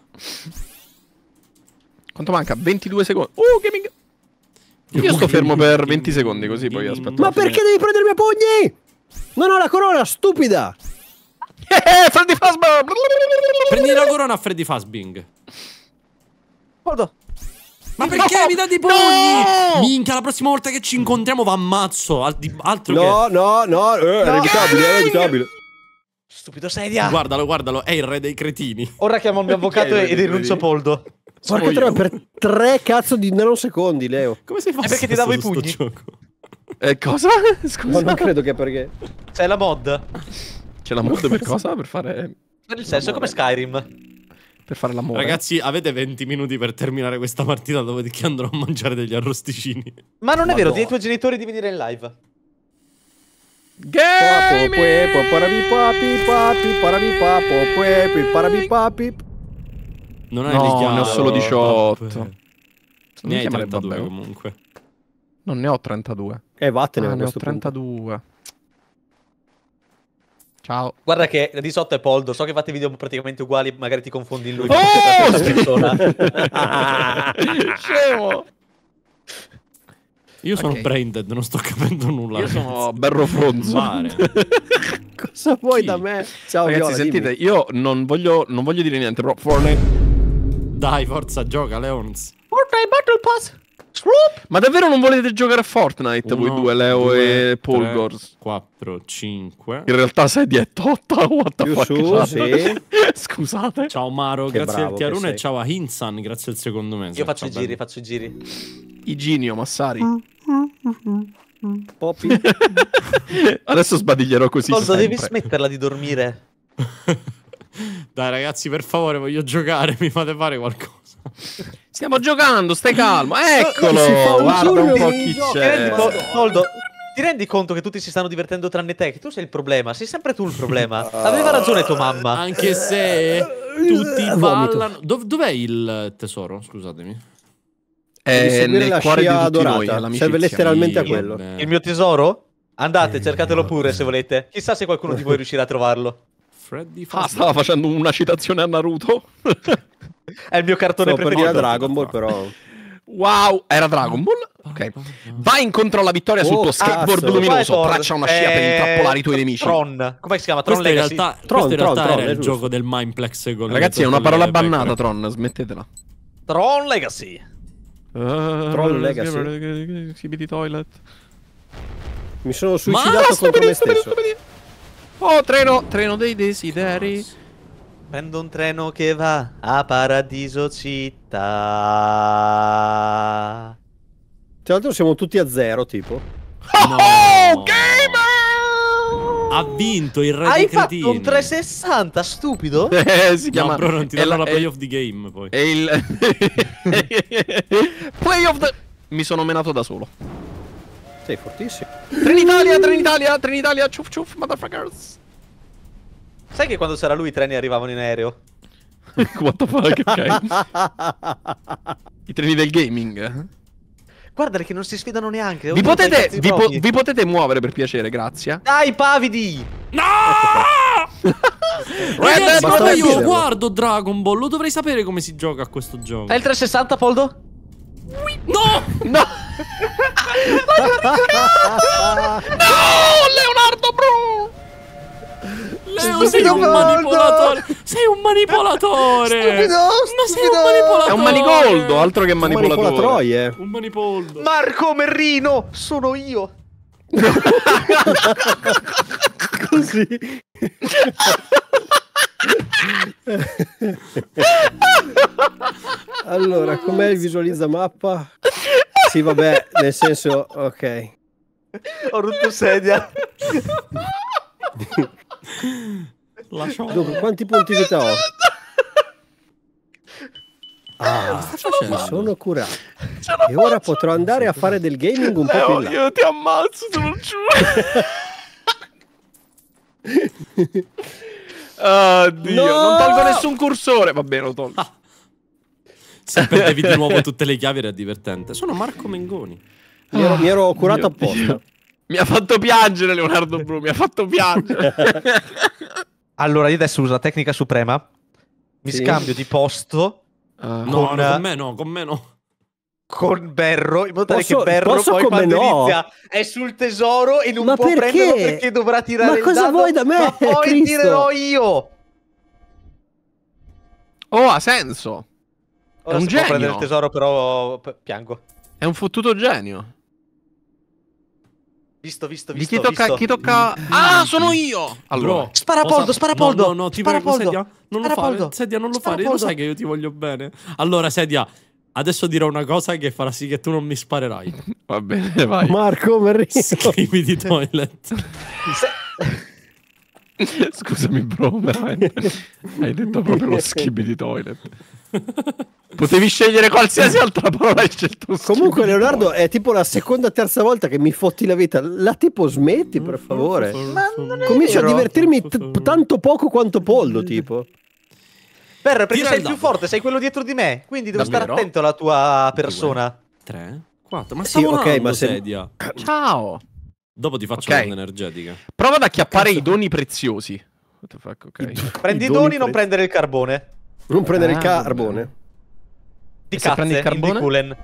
Quanto manca? 22 secondi. Oh, gaming. Io sto fermo per 20 secondi così poi aspetto. Ma perché devi prendermi a pugni? Non ho la corona, stupida! Eh, Freddy Fazbear! Prendi la corona a Freddy Fazbing. Guarda. Ma perché no, mi date i pugni? No! Minca, la prossima volta che ci incontriamo va ammazzo. Altro no, che... no, no, eh, no, è evitabile, è evitabile stupido sedia. Guardalo, guardalo, è il re dei cretini. Ora chiamo il mio [LAUGHS] avvocato ed denuncio Poldo. Porca troia, per tre cazzo di nanosecondi, Leo. Come si fa? È perché ti davo i pugni. Eh, cosa? [LAUGHS] Scusa. No, non credo che perché. C'è la mod. C'è la mod per cosa? Per fare... Per il senso, come Skyrim per fare l'amore. Ragazzi, avete 20 minuti per terminare questa partita, dopodiché andrò a mangiare degli arrosticini. Ma non è Madonna. vero, dì ai tuoi genitori di venire in live. Gaming! Non hai no, le chiavi. ne ho solo 18. Non Ne hai 32 vabbè. comunque. Non ne ho 32. Eh, vattene. Ah, ne ho 32. Punto. Ciao. Guarda che di sotto è Poldo, so che fate video praticamente uguali, magari ti confondi in lui. Oh! [LAUGHS] Persona. [LAUGHS] Scemo! Io sono okay. branded, non sto capendo nulla. Io sono Berro Fronzo. [LAUGHS] Cosa vuoi Chi? da me? Ciao, Ragazzi, Viola, sentite, dimmi. io non voglio, non voglio, dire niente, però Fortnite... Dai, forza, gioca, Leons. Fortnite Battle Pass! Sloop. Ma davvero non volete giocare a Fortnite Uno, voi due, Leo due, e Polgors? 4, 5. In realtà 6 di 8. What the fuck? Su, cioè, sì. [LAUGHS] Scusate. Ciao Maro, che grazie al Chiarone e ciao a Hinsan, grazie al secondo mese. Io faccio i giri, faccio i giri. Iginio Massari. Mm. Poppy. [LAUGHS] Adesso sbadiglierò così. Cosa devi smetterla di dormire? [LAUGHS] Dai ragazzi, per favore, voglio giocare, [LAUGHS] mi fate fare qualcosa. Stiamo giocando, stai calmo. Eccolo, guarda un po' chi c'è. Soldo, ti rendi conto che tutti si stanno divertendo tranne te? Che tu sei il problema, sei sempre tu il problema. Aveva ragione tua mamma. Anche se tutti ballano. Dov- dov'è il tesoro? Scusatemi. È seguire la scia adorata. Noi, Serve letteralmente a quello. Il mio tesoro? Andate, eh, cercatelo pure eh. se volete. Chissà se qualcuno di voi riuscirà a trovarlo. ah, stava facendo una citazione a Naruto. È il mio cartone no, preferito. Era Dragon Ball, però. Wow, era Dragon Ball? Ok. Vai incontro alla vittoria oh, sul tuo skateboard cazzo. luminoso. Traccia una scia eh... per intrappolare i tuoi nemici. Tron. Come si chiama? Tron questo Legacy. realtà, Tron, in realtà Tron, era Tron, il gioco del Mindplex. Ragazzi, è una parola bannata, Tron. Smettetela. Tron Legacy. Uh, Troll eh, Legacy. Skibidi Toilet. Mi sono suicidato Ma, contro me stesso. Oh, treno, treno dei desideri. Prendo un treno che va a Paradiso Città. Tra l'altro siamo tutti a zero, tipo. [LAUGHS] Oh, no. oh gamer! Ha oh. vinto il re Hai fatto un 360, stupido? [LAUGHS] Eh, si chiama... No, però non ti danno la, la play è... of the game, poi. È il... [LAUGHS] play of the... Mi sono menato da solo. Sei fortissimo. Trenitalia, Trenitalia, Trenitalia, ciuff ciuff, motherfuckers. Sai che quando c'era lui i treni arrivavano in aereo? [LAUGHS] What the fuck, ok. I treni del gaming. Guarda che non si sfidano neanche. Vi potete, vi, po vi potete, muovere per piacere, grazie. Dai, pavidi! No! [LAUGHS] Ragazzi, guarda io lo guardo Dragon Ball, lo dovrei sapere come si gioca a questo gioco. È il 360, Poldo? No! [LAUGHS] No! No! [LAUGHS] no! Leonardo Bro! Leo, sei un manipolatore! Sei un manipolatore! Stupido, Ma sei un manipolatore! È un manigoldo, altro che manipolatore. Un manipolatore. Un manipoldo. Marco Merrino, sono io. [LAUGHS] Così. allora, com'è il visualizza mappa? Sì, vabbè, nel senso, ok. Ho rotto sedia. [LAUGHS] [LAUGHS] Lasciamo. Dunque, quanti punti vita ho? Ah, [LAUGHS] ce mi sono curato. E ora potrò andare a fare del gaming un Leo, po' più là. Io ti ammazzo, te lo giuro. oh, Dio, no! non tolgo nessun cursore. Va bene, lo tolgo. Ah. Se perdevi di nuovo tutte le chiavi era divertente. Sono Marco Mengoni. ah, mi ero curato apposta. Mi ha fatto piangere Leonardo Bru, mi ha fatto piangere. [LAUGHS] allora, io adesso uso la tecnica suprema. Mi sì. scambio di posto. Uh, con... No, no, con me no, con me no. Con Berro, in modo tale che Berro poi quando no. inizia è sul tesoro e non Ma può perché? prenderlo perché dovrà tirare ma il Ma cosa vuoi da me? Ma poi Cristo. tirerò io. Oh, ha senso. Ora è un genio. prendere il tesoro però piango. È un fottuto genio. Visto, visto, visto. Di chi tocca? Visto. Chi tocca... Ah, sono io! Allora, spara Sparapoldo! No, no, no ti prego, Sedia, non lo fare. Sedia, non lo fare. Lo sai che io ti voglio bene. Allora, Sedia, Adesso dirò una cosa che farà sì che tu non mi sparerai. [LAUGHS] Va bene, vai. Marco Merrino. Scrivi di toilet. [LAUGHS] Scusami, bro, veramente. Hai detto proprio lo schibi di toilet. [LAUGHS] Potevi scegliere qualsiasi altra parola, hai scelto Comunque, Leonardo, è tipo la seconda o terza volta che mi fotti la vita. La tipo smetti, per favore. Ma non è Comincio a divertirmi t- tanto poco quanto pollo, tipo. Per, perché Tira sei il più forte, sei quello dietro di me, quindi devo stare attento alla tua persona. 3, 4, ma sì, stiamo ok, ma se... [COUGHS] Ciao. Dopo ti faccio okay. energetica. Prova ad acchiappare Cazzo. i doni preziosi. Fuck, okay. I, Prendi i doni, doni prez... non prendere il carbone. Non prendere ah, il carbone. Di cazzo cazze, carbone? Indiculen.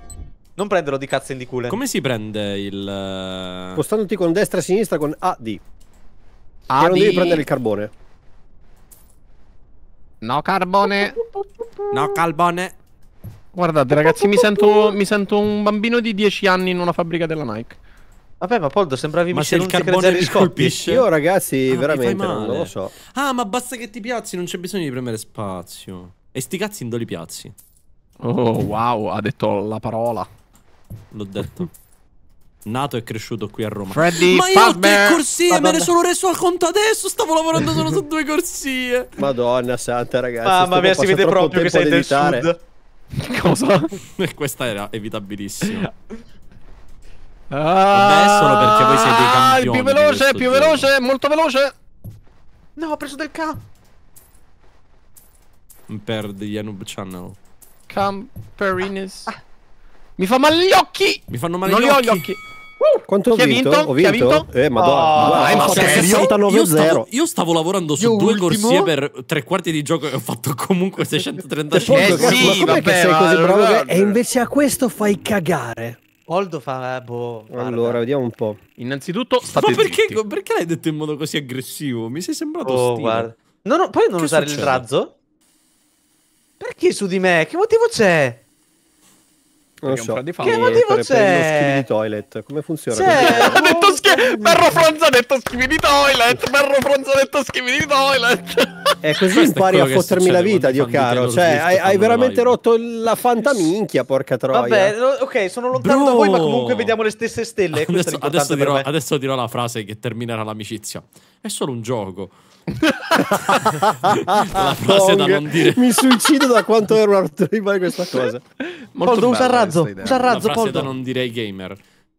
Non prenderlo di cazzo indiculen. Come si prende il... Eh, Spostandoti con destra e sinistra con AD. AD. E non devi prendere il carbone. No carbone. No carbone. Guardate ragazzi, mi sento, mi sento un bambino di 10 anni in una fabbrica della Nike. Vabbè, ma Poldo sembravi ma se il carbone mi colpisce. Io ragazzi, ah, veramente non lo so. Ah, ma basta che ti piazzi, non c'è bisogno di premere spazio. E sti cazzi in li piazzi. Oh, wow, ha detto la parola. L'ho detto. Nato e cresciuto qui a Roma. Freddy ma io ho tre corsie, Madonna. me ne sono reso al conto adesso. Stavo lavorando solo su due corsie. Madonna santa, ragazzi. Ah, Mamma mia, si vede proprio che sei del evitare. sud. Cosa? [LAUGHS] Questa era evitabilissima. Ah, me solo perché voi siete i ah, campioni. Più veloce, più gioco. veloce, molto veloce. No, ho preso del cam. Per the Yanub Channel. Camperinis. Ah, ah. Mi fa male gli occhi. Mi fanno male non gli occhi. Non li ho gli occhi. Uh, Quanto ho vinto? vinto? Ho vinto? vinto? Eh, madonna. Oh, madonna. ma ah, serio? io, stavo, io stavo lavorando su io due ultimo? corsie per tre quarti di gioco e ho fatto comunque 635. [LAUGHS] Eh sì, ma com'è che sei così bravo? E invece a questo fai cagare. Poldo fa boh, Allora, vediamo un po'. Innanzitutto, state Ma perché, perché, l'hai detto in modo così aggressivo? Mi sei sembrato oh, ostile. guarda. No, no, poi non che usare succede? il razzo? Perché su di me? Che motivo c'è? Non so. Che motivo c'è? Per lo toilet. Come funziona? ha detto schi- Berro Fronza ha detto schimi di toilet. Berro Fronza ha detto schimi di toilet. E eh, così impari a fottermi la vita, Dio caro. Cioè, hai, hai veramente rotto la fantaminchia, porca troia. Vabbè, ok, sono lontano Bro. da voi, ma comunque vediamo le stesse stelle. Adesso, adesso, dirò, adesso dirò la frase che terminerà l'amicizia. È solo un gioco la frase da non dire. Mi suicido da quanto ero arrivata questa cosa. Molto Poldo, usa il razzo. Usa il razzo, Poldo. da non dire ai gamer.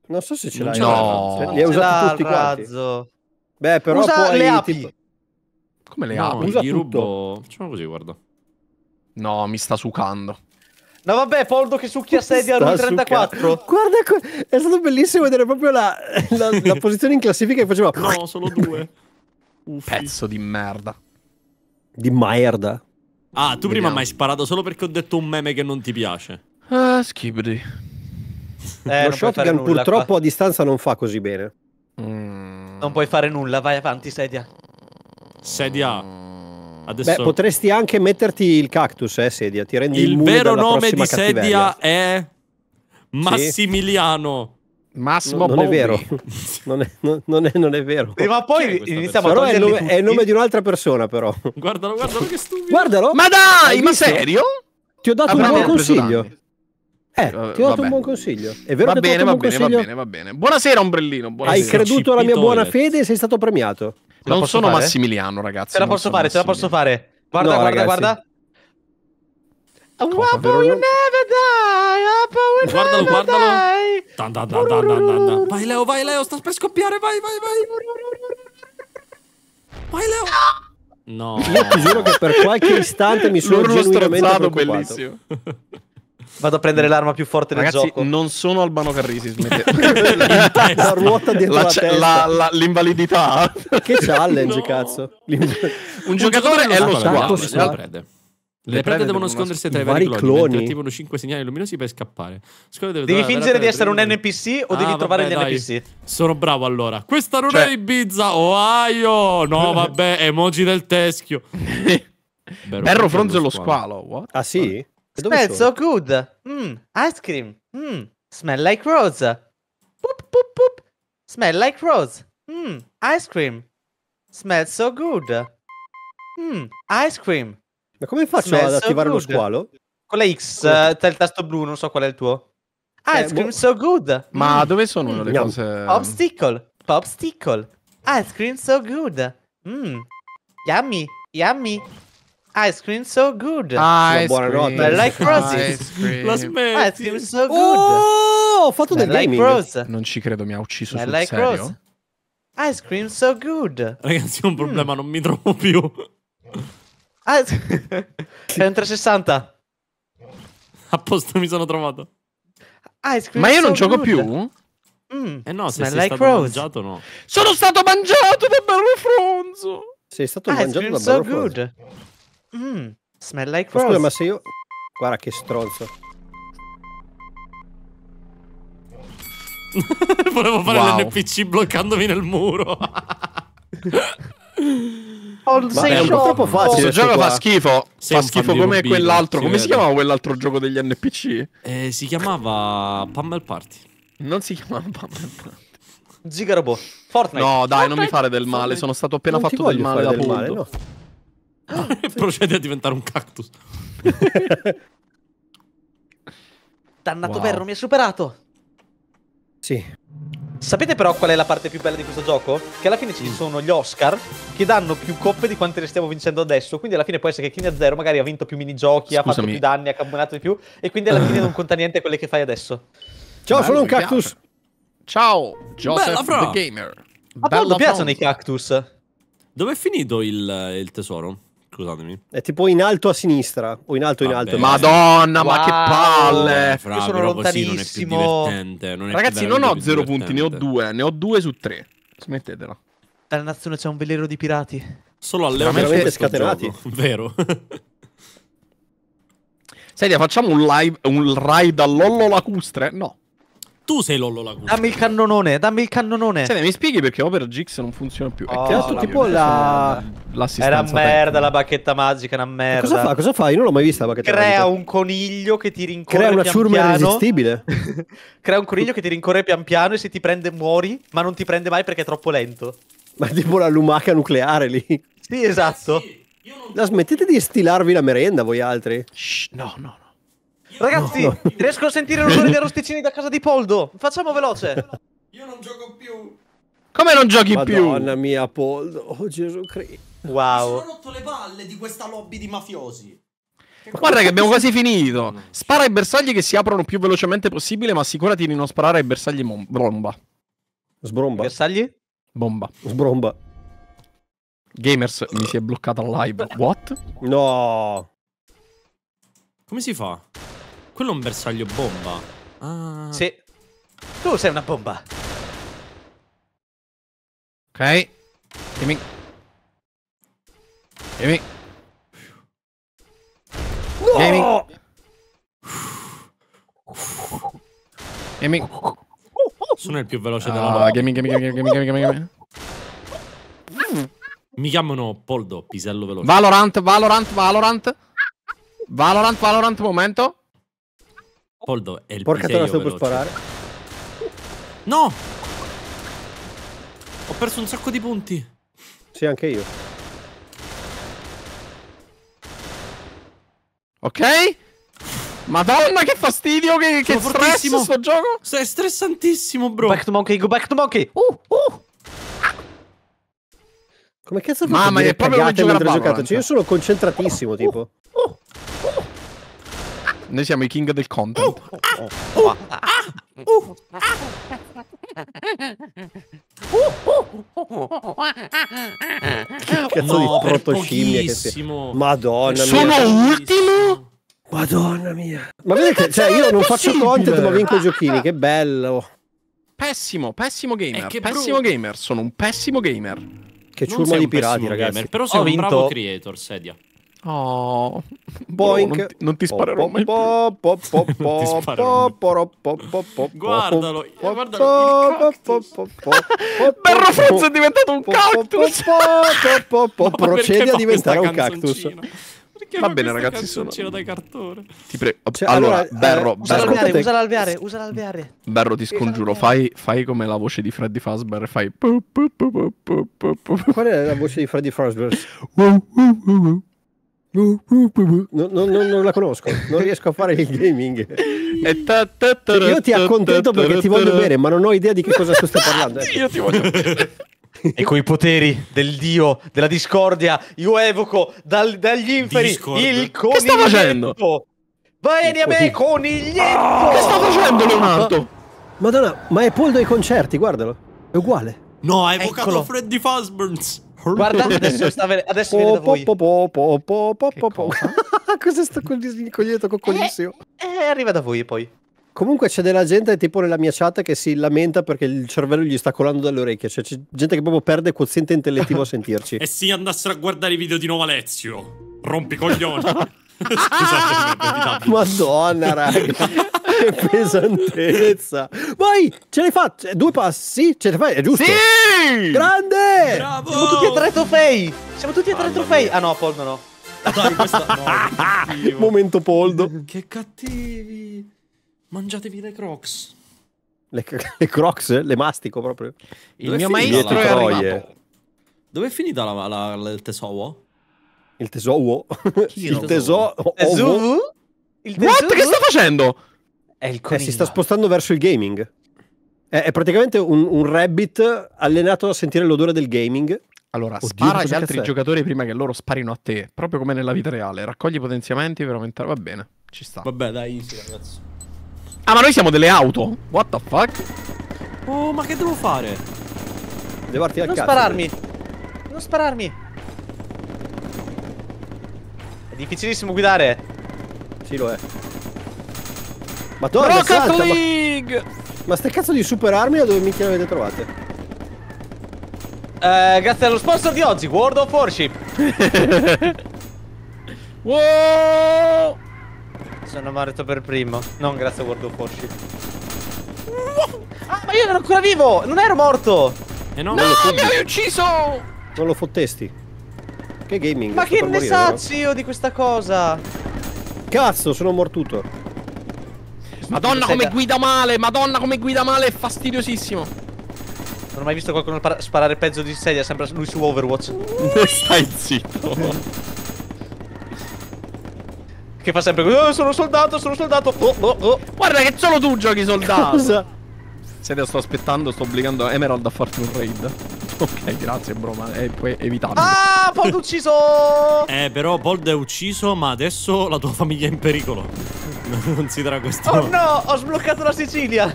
Non so se ce l'hai. No, li hai usati tutti razzo. Beh, però usa poi le api. Tipo... Come le no, api? Usa gli rubo. Facciamo così, guarda. No, mi sta sucando. No vabbè, Poldo che succhia sedia al 34. Guarda, è stato bellissimo vedere proprio la, la, la [LAUGHS] posizione in classifica che faceva... No, solo due. Uffi. Pezzo di merda. Di merda. Ah, tu Vediamo. prima mi hai sparato solo perché ho detto un meme che non ti piace. Ah, schibri. Eh, Lo shotgun purtroppo qua. a distanza non fa così bene. Mm. Non puoi fare nulla, vai avanti, sedia. Sedia. Mm. Adesso... Beh, potresti anche metterti il cactus, eh, sedia. Ti rendi il, il vero nome di cattiveria. sedia è Massimiliano. Sì. Massimo no, non, è vero. [LAUGHS] Non è, non, è, non è vero. E ma poi iniziamo a toglierli è il, nome, è il nome di un'altra persona, però. Guardalo, guardalo che stupido. Guardalo. Ma dai, ma serio? Ti ho dato Avrà ah, un buon consiglio. Eh, eh, ti ho dato Vabbè. un buon consiglio. È vero va che bene, va bene, va bene, va bene. Buonasera, ombrellino. Buonasera. Hai creduto alla mia buona fede e sei stato premiato. Non sono fare? Massimiliano, ragazzi. Ce la posso fare, ce la posso fare. Guarda, guarda, guarda. Wapo, you never die! Wapo, you guardalo, never guardalo. die! Dan, dan, dan, dan, dan, dan. Vai, Leo, vai, Leo, sta per scoppiare, vai, vai, vai. Vai, Leo. No. [LAUGHS] Io ti giuro che per qualche istante mi sono genuinamente bellissimo. Vado a prendere l'arma più forte Ragazzi, del gioco. non sono Albano Carrisi, [LAUGHS] [LAUGHS] la, ruota dietro la, la testa. l'invalidità. Che challenge, no. cazzo. Un, Un giocatore, giocatore è lo squadro. Le, le prede devono nascondersi tra i vari cloni, cloni. mentre attivano 5 segnali luminosi per scappare. Scuola devi fingere di essere un NPC o ah, devi trovare vabbè, gli dai. NPC. Sono bravo allora. Questa non cioè... è Ibiza, Ohio! No, [LAUGHS] vabbè, emoji del teschio. [LAUGHS] Berro, Berro fronzo lo squalo. What? Ah sì? Ah. Smells so good. Mm, ice cream. Mm, smell like rose. Boop, boop, boop. Smell like rose. Mm, ice cream. Smells so good. Mm, ice cream. Ma come faccio Smash ad attivare so lo squalo? Con la X, c'è uh, eh, il tasto blu, non so qual è il tuo. Ah, eh, Scream So Good. Ma mm. dove sono le no. cose? Popsicle, Popsicle. Ah, Scream So Good. Mmm. Yummy, yummy. Ice cream so good. Ah, ice cream. I like roses. La Ice cream so oh, good. Oh, ho fatto del like Rose. Non ci credo, mi ha ucciso I sul like serio. Rose. Ice cream so good. Ragazzi, ho un problema, mm. non mi trovo più. Ah, [LAUGHS] è un 360. Apposto mi sono trovato. Ah, Ma io non gioco più? Mm. Eh no, se Smell sei like stato Rose. mangiato no. Sono stato mangiato da Barro Fronzo. Sei stato ah, mangiato da so Barro Fronzo. Mm. Smell like ma Rose. Scusa, ma se io... Guarda che stronzo. [LAUGHS] Volevo fare wow. l'NPC bloccandomi nel muro. [LAUGHS] Sei Vabbè, sei troppo facile. Questo gioco qua. fa schifo. Sei fa schifo come quell'altro. Come si chiamava quell'altro gioco degli NPC? Eh, si chiamava Pummel Party. Non si chiamava Pummel Party. Zigarobo. Fortnite. No, dai, Fortnite. non mi fare del male. Fortnite. Sono stato appena non fatto del male da male, no. ah, [LAUGHS] a diventare un cactus. Dannato wow. perro, mi ha superato. Sì. Sapete però qual è la parte più bella di questo gioco? Che alla fine ci sono gli Oscar che danno più coppe di quante ne stiamo vincendo adesso. Quindi alla fine può essere che King a Zero magari ha vinto più minigiochi, Scusami. ha fatto più danni, ha campionato di più. E quindi alla fine non conta niente quelle che fai adesso. Ciao, Bello, sono un cactus. Ciao, Joseph Bella, the Gamer. A Paolo piacciono i cactus. Dove è finito il, il tesoro? scusatemi. È tipo in alto a sinistra o in alto in alto. Madonna, wow. ma che palle! Fra, Io sono lontanissimo. Non Ragazzi, non ho zero punti, ne ho due, ne ho due su tre. Smettetela. Dalla nazione c'è un velero di pirati. Solo alle veramente scatenati. [LAUGHS] Vero. Sedia, facciamo un live un ride all'ollo lacustre? No tu sei Lollo Lacusta. Dammi il cannonone, dammi il cannonone. Senti, cioè, mi spieghi perché Opera GX non funziona più? Oh, è creato tipo la... l'assistenza. Era merda tecnica. la bacchetta magica, una merda. Cosa fa? Cosa fa? Io non l'ho mai vista la bacchetta Crea magica. Crea un coniglio che ti rincorre Crea una ciurma irresistibile. [LAUGHS] Crea un coniglio che ti rincorre pian piano e se ti prende muori, ma non ti prende mai perché è troppo lento. Ma è tipo la lumaca nucleare lì. Sì, esatto. Sì, non... no, smettete di stilarvi la merenda voi altri. Shh, no, no, Ragazzi, no, no. riesco a sentire l'odore dei [LAUGHS] rosticini da casa di Poldo. Facciamo veloce. Io non gioco più. Come non giochi Madonna più? Madonna mia, Poldo. Oh, Gesù Cristo. Wow. Mi sono rotto le palle di questa lobby di mafiosi. Che Guarda che abbiamo quasi finito. Spara ai bersagli che si aprono più velocemente possibile, ma assicurati di non sparare ai bersagli bomba. Sbromba. Bersagli? Bomba. Sbromba. Gamers, mi si è bloccata live. What? No. Come si fa? quello è un bersaglio bomba. Ah. Sì. Tu sei una bomba. Ok. Dimmi. Dimmi. No! Dimmi. Gaming. Sono il più veloce della roba. Gaming, gaming, gaming, gaming, gaming, gaming. Mi chiamano Poldo, pisello veloce. Valorant, Valorant, Valorant. Valorant, Valorant, momento. Poldo è il Porca troia, sto per sparare. No! Ho perso un sacco di punti. Sì, anche io. Ok? Madonna, che fastidio, che, che stress sto gioco. Sei stressantissimo, bro. Go back to monkey, go back to monkey. Uh, uh. Come cazzo fai? Mamma mia, è proprio come giocare a giocato? Cioè, io sono concentratissimo, oh, tipo. Oh, oh. Noi siamo i king del content. Uh, ah, uh, ah, uh, ah. Che ah. cazzo no, di protoscimmie che sei. Madonna mia. Sono ultimo? Madonna mia. Ma, vedete che cioè, io non faccio content ma vinco i ah, giochini, ah. che bello. Pessimo, pessimo gamer, eh, che pessimo brutto. gamer, sono un pessimo gamer. Che ciurma di pirati, ragazzi. Gamer, però sono oh, un vinto... bravo creator, sedia. Oh, Boink. non, non, ti sparerò mai po, po, po, Guardalo, eh, guardalo Berro Frezzo è diventato un cactus [LAUGHS] Procedi a diventare un cactus Va bene ragazzi, sono... da cartone. Ti prego. Cioè, allora, eh, Berro, usa L'alveare, usa l'alveare, usa l'alveare. Berro, ti scongiuro, fai, fai come la voce di Freddy Fazbear, fai... Qual è la voce di Freddy Fazbear? Non, non, non, la conosco, non riesco a fare il gaming. Io ti accontento perché ti voglio bene, ma non ho idea di che cosa tu stai parlando. Eh. Io ti voglio bene. E coi poteri del dio della discordia, io evoco dal, dagli inferi Discord. il coniglietto. Che sta facendo? Vieni a me, coniglietto! Oh, che sta facendo Leonardo? Madonna, ma è Poldo ai concerti, guardalo. È uguale. No, ha evocato Eccolo. Freddy Fazburns. Guarda, adesso, sta ven- adesso po, po, voi. Po, po, po, po, po, po, Cos'è sto coglietto coccolissimo? Eh, eh, arriva da voi poi. Comunque c'è della gente tipo nella mia chat che si lamenta perché il cervello gli sta colando dalle orecchie, cioè c'è gente che proprio perde quoziente intellettivo a sentirci. [LAUGHS] e se andassero a guardare i video di nuovo Alezio, rompi coglioni. [LAUGHS] Scusate, Madonna, raga. [LAUGHS] che pesantezza. Vai, ce l'hai fatta. Due passi, ce l'hai fatta, è giusto. Sì! Grande! Bravo! Siamo tutti a tre trofei! Siamo tutti a tre trofei! Ah no, Poldo no. Dai, no [LAUGHS] Momento Poldo. Che cattivi! Mangiatevi le crocs. Le, le crocs? Eh? Le mastico proprio. Il Dove mio maestro è arrivato. Dove è finita la, la, la, il tesoro? Il tesoro? Il tesoro? Il tesoro? What? Che sta facendo? È il eh, si sta spostando verso il gaming. È, è praticamente un, un rabbit allenato a sentire l'odore del gaming allora, Oddio, spara agli altri giocatori prima che loro sparino a te, proprio come nella vita reale. Raccogli potenziamenti per aumentare. Va bene, ci sta. Vabbè, dai, easy, ragazzi. Ah, ma noi siamo delle auto. What the fuck? Oh, ma che devo fare? Devo partire non cazzo. Non spararmi. Non spararmi. È difficilissimo guidare. Sì, lo è. Ma torna, Rocket salta, League! Ma... Ma ste cazzo di super armi da dove minchia le avete trovate? Eh, grazie allo sponsor di oggi, World of Warship. [LAUGHS] wow! Sono morto per primo. Non grazie a World of Warship. Ah, ma io ero ancora vivo! Non ero morto! E eh no, no lo mi avevi ucciso! Non lo fottesti. Che gaming. Ma che ne morire, saccio no? io di questa cosa? Cazzo, sono mortuto. Madonna come da... guida male, madonna come guida male, è fastidiosissimo. Non ho mai visto qualcuno sparare pezzo di sedia, sembra lui su Overwatch. [LAUGHS] Stai zitto. che fa sempre così, oh, sono soldato, sono soldato. Oh, oh, oh. Guarda che solo tu giochi soldato. Cosa? Se sto aspettando, sto obbligando Emerald a farti un raid. Ok, grazie, bro, ma è, puoi evitarlo. Ah, Bold ucciso! eh, però Bold è ucciso, ma adesso la tua famiglia è in pericolo. [LAUGHS] Non considera questo. Oh no, ho sbloccato la Sicilia.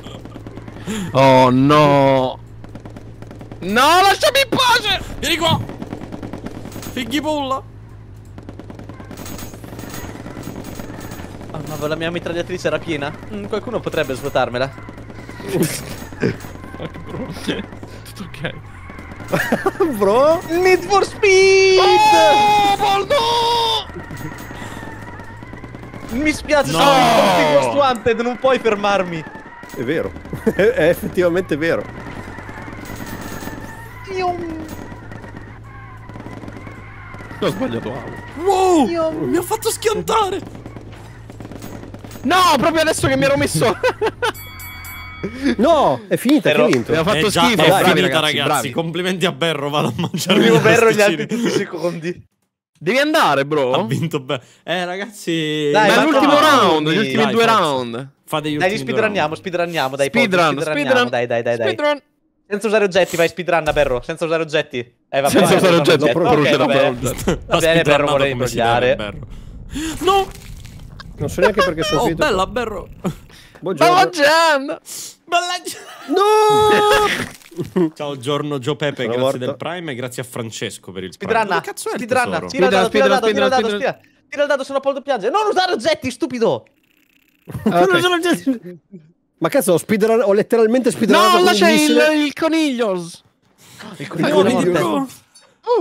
Oh no. No, lasciami in pace! Vieni qua! Fighipulla! Oh no, la mia mitragliatrice era piena. Mm, qualcuno potrebbe svuotarmela. Tutto ok. [LAUGHS] Bro? Need for speed! Oh, Boldo! [LAUGHS] Mi spiace, no! sono Ghost Wanted, non puoi fermarmi. È vero, [LAUGHS] è effettivamente vero. Io... Ho sbagliato auto. Wow! Io... Mi ha fatto schiantare! No, proprio adesso che mi ero messo... [LAUGHS] No, è finita, Però, è finito. Mi ha fatto è schifo. Già, è dai, finita, ragazzi. ragazzi Complimenti a Berro, vado a mangiare. Primo Berro gli altri 10 secondi. Devi andare, bro. Ha vinto bene. Eh, ragazzi. Dai, ma l'ultimo round, gli ultimi dai, due forza. round. Fate gli dai, speedrunniamo, speedrunniamo, dai. Speedrun, speedrun. speedrun. Dai, dai, dai, dai. Senza usare oggetti, vai speedrun, Perro. Senza usare oggetti. Eh, vabbè, Senza vai, usare oggetti, oggetti. Pro, okay, va bene. Va bene, Perro, vorrei imbrogliare. No! Non so neanche perché sono oh, bella, Perro. Buongiorno. Bella Gian! Bella Gian! No! [LAUGHS] [LAUGHS] Ciao giorno Gio Pepe, Sono grazie morto. del Prime e grazie a Francesco per il Speedrunna, speedrunna, tira il dado, tira il dado, tira il dado, tira il dado, sennò Poldo piange. Non usare oggetti, stupido! Ah, okay. Non oggetti! Ma cazzo, ho, speedrun, ho letteralmente speedrunato No, lascia il, il coniglio! Il coniglio!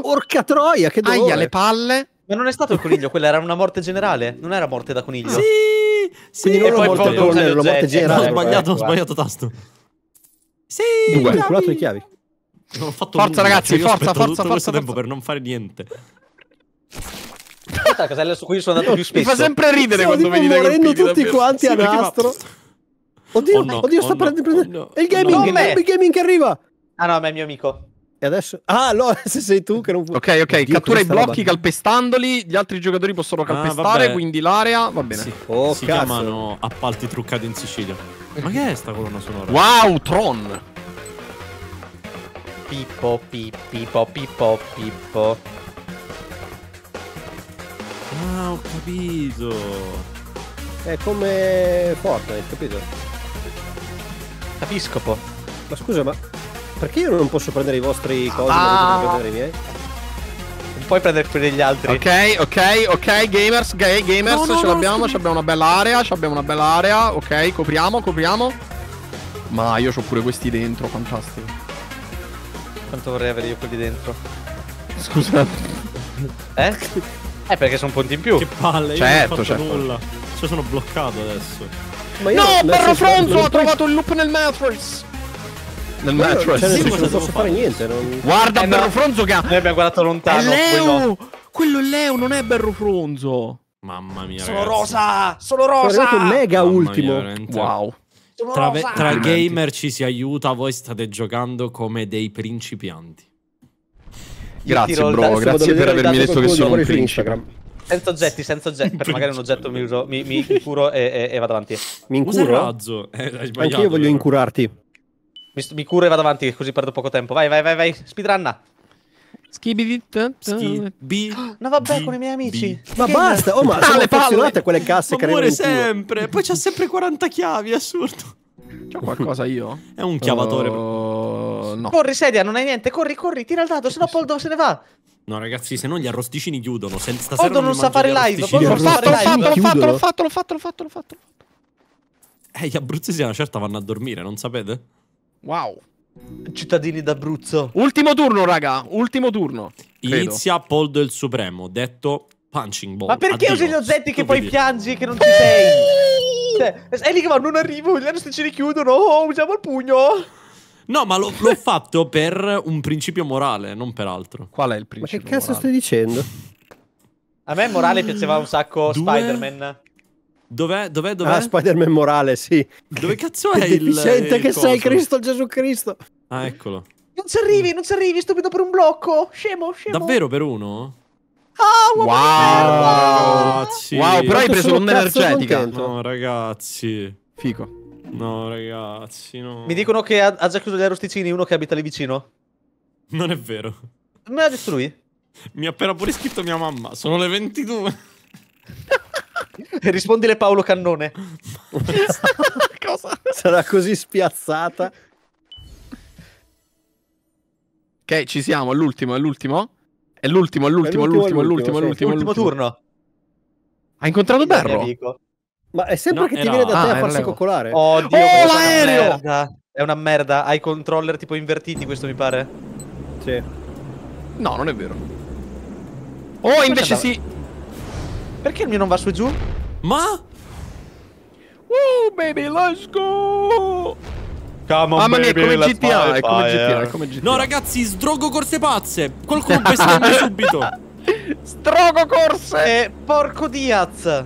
Porca troia, che dolore! Aia, le palle! Ma non è stato il coniglio, quella era una morte generale, non era morte da coniglio. Sì! Sì, Quindi non e poi morte da morte generale. Ho sbagliato, ho sbagliato tasto. Sì, Due. Hai calcolato le chiavi? Non ho fatto forza nulla. ragazzi, cioè, forza, forza, forza, tutto questo forza. tempo per non fare niente. Questa casella su cui sono andato più spesso. Mi fa sempre ridere Stiamo quando venite morendo tutti davvero. quanti sì, a nastro. Perché... Oddio, oh no, oddio, oh sta no, prendendo... Oh no, il gaming, no, il gaming che arriva! Ah no, ma è mio amico. E adesso? Ah, allora, [LAUGHS] se sei tu che non puoi... Ok, ok, oddio, cattura i blocchi roba. calpestandoli, gli altri giocatori possono ah, calpestare, ah, quindi l'area... Va bene. Sì. Oh, si cazzo. chiamano appalti truccati in Sicilia. Ma che è sta colonna sonora? Wow, Tron! Pippo, pippo, pippo, pippo. Ah, ho capito. È come Fortnite, capito? Capiscopo. Ma scusa, ma perché io non posso prendere i vostri cose, ah. ma prendere i miei? puoi prendere quelli degli altri. Ok, ok, ok, gamers, gay, gamers, no, no, ce l'abbiamo, no, abbiamo una bella area, ci abbiamo una bella area, ok, copriamo, copriamo. Ma io ho pure questi dentro, fantastico. Quanto vorrei avere io quelli dentro? Scusa. Eh? Eh, perché sono punti in più. Che palle, certo, io non ho certo, fatto certo. nulla. Cioè sono bloccato adesso. Ma io no, Barro Fronzo ho trovato il loop nel Matrix! nel mattress. Cioè, sì, non posso fare, niente. Non... Guarda eh, Berro Fronzo che ha. Noi abbiamo guardato lontano. È Leo! Quello... è Leo, non è Berro Fronzo. Mamma mia. Sono ragazzi. rosa! Sono rosa! È Sono mega Mamma ultimo. Mia, wow. Tra, tra gamer ci si aiuta, voi state giocando come dei principianti. Grazie, bro. Adesso grazie per avermi detto che sono un principe. Senza oggetti, senza oggetti. Per magari un oggetto mi, uso, mi, mi incuro e, e, e, vado avanti. Mi incuro? [LAUGHS] Eh, Anche io voglio incurarti. Mi, mi curo e vado avanti, così perdo poco tempo. Vai, vai, vai, vai. Speedrunna. Skibidit. Ski no, vabbè, con i miei amici. Ma basta, oh, ma sono affezionate quelle casse che muore sempre. Poi c'ha sempre 40 chiavi, assurdo. C'ho qualcosa io? È un chiavatore. Uh, no. Corri, sedia, non hai niente. Corri, corri, tira il dado, sennò Poldo se ne va. No, ragazzi, se no gli arrosticini chiudono. Poldo non, non sa fare live. Poldo non sa fare live. L'ho fatto, l'ho fatto, l'ho fatto, l'ho fatto, l'ho fatto. Eh, gli abruzzesi a una certa vanno a dormire, non sapete? Wow. Cittadini d'Abruzzo. Ultimo turno, raga. Ultimo turno. Inizia Poldo il Supremo, detto punching ball. Ma perché usi gli oggetti che poi piangi e che non ci sei? Cioè, è lì che va, non arrivo, gli anesti ci richiudono, oh, usiamo il pugno. No, ma l'ho, fatto per un principio morale, non per altro. Qual è il principio? Ma che cazzo morale? stai dicendo? A me morale piaceva un sacco Spider-Man. Dov'è? Dov'è? Dov'è? Ah, Spider-Man Morale, sì. Dove [LAUGHS] cazzo è, è il deficiente che coso? sei, Cristo, Gesù Cristo. Ah, eccolo. Non ci arrivi, non ci arrivi, stupido per un blocco. Scemo, scemo. Davvero per uno? Oh, wow, ragazzi. wow, però hai preso l'onda energetica. No, ragazzi. Fico. No, ragazzi, no. Mi dicono che ha, ha già chiuso gli arrosticini uno che abita lì vicino. Non è vero. Me l'ha detto lui. Mi ha appena pure scritto mia mamma. Sono le 22. [LAUGHS] [LAUGHS] Rispondile Paolo Cannone. [LAUGHS] Sarà così spiazzata. Ok, ci siamo, è l'ultimo, è l'ultimo. È l'ultimo, è l'ultimo, è l'ultimo, è l'ultimo, l'ultimo, turno. Ha incontrato Berro? Ma è sempre no, che ti no. viene da te ah, a farsi coccolare. Oddio, oh, l'aereo! È, è una merda. Hai controller tipo invertiti, questo mi pare. Sì. No, non è vero. Oh, invece sì. Perché il mio non va su e giù? Ma? Uh, baby, let's go! Come on, Mamma mia, baby, è come GTA, è eh, come GTA, è come GTA. No, ragazzi, sdrogo corse pazze. Qualcuno bestemmia [LAUGHS] subito. Strogo corse! Eh, porco Diaz!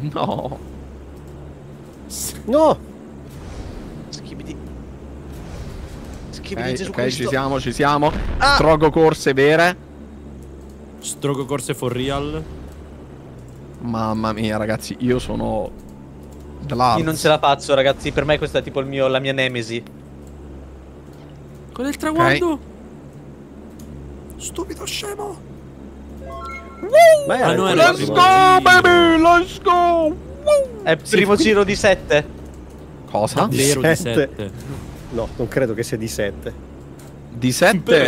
No. No. Schibidi. Schibidi okay, Gesù ci siamo, ci siamo. Ah. Strogo corse vere. Strogo corse for real. Mamma mia, ragazzi, io sono... Dell'Arts. Io non ce la faccio, ragazzi. Per me questa è tipo mio, la mia nemesi. Con il traguardo? Okay. Stupido scemo! Woo! Beh, ah, no, let's go, baby! Let's go! È il primo giro di 7. Cosa? Di Vero di 7. No, non credo che sia di 7 di 7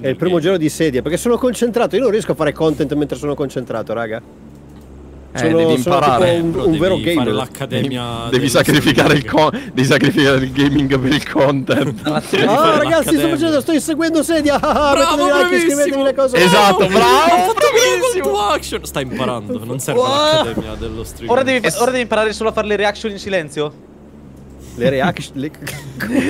è il primo giro di sedia perché sono concentrato io non riesco a fare content mentre sono concentrato raga eh, sono, devi imparare un, un, un vero gamer. l'accademia. Devi, devi sacrificare il con, devi sacrificare il gaming per il content. [LAUGHS] ah, ragazzi, sto facendo, sto inseguendo sedia. [LAUGHS] Ah, bravo, like, scrivetemi le cose. Esatto, bravo. bravo bravissimo. Action. Stai imparando, non serve wow. l'accademia dello stream. Ora, ora devi imparare solo a fare le reaction in silenzio le reaction. le...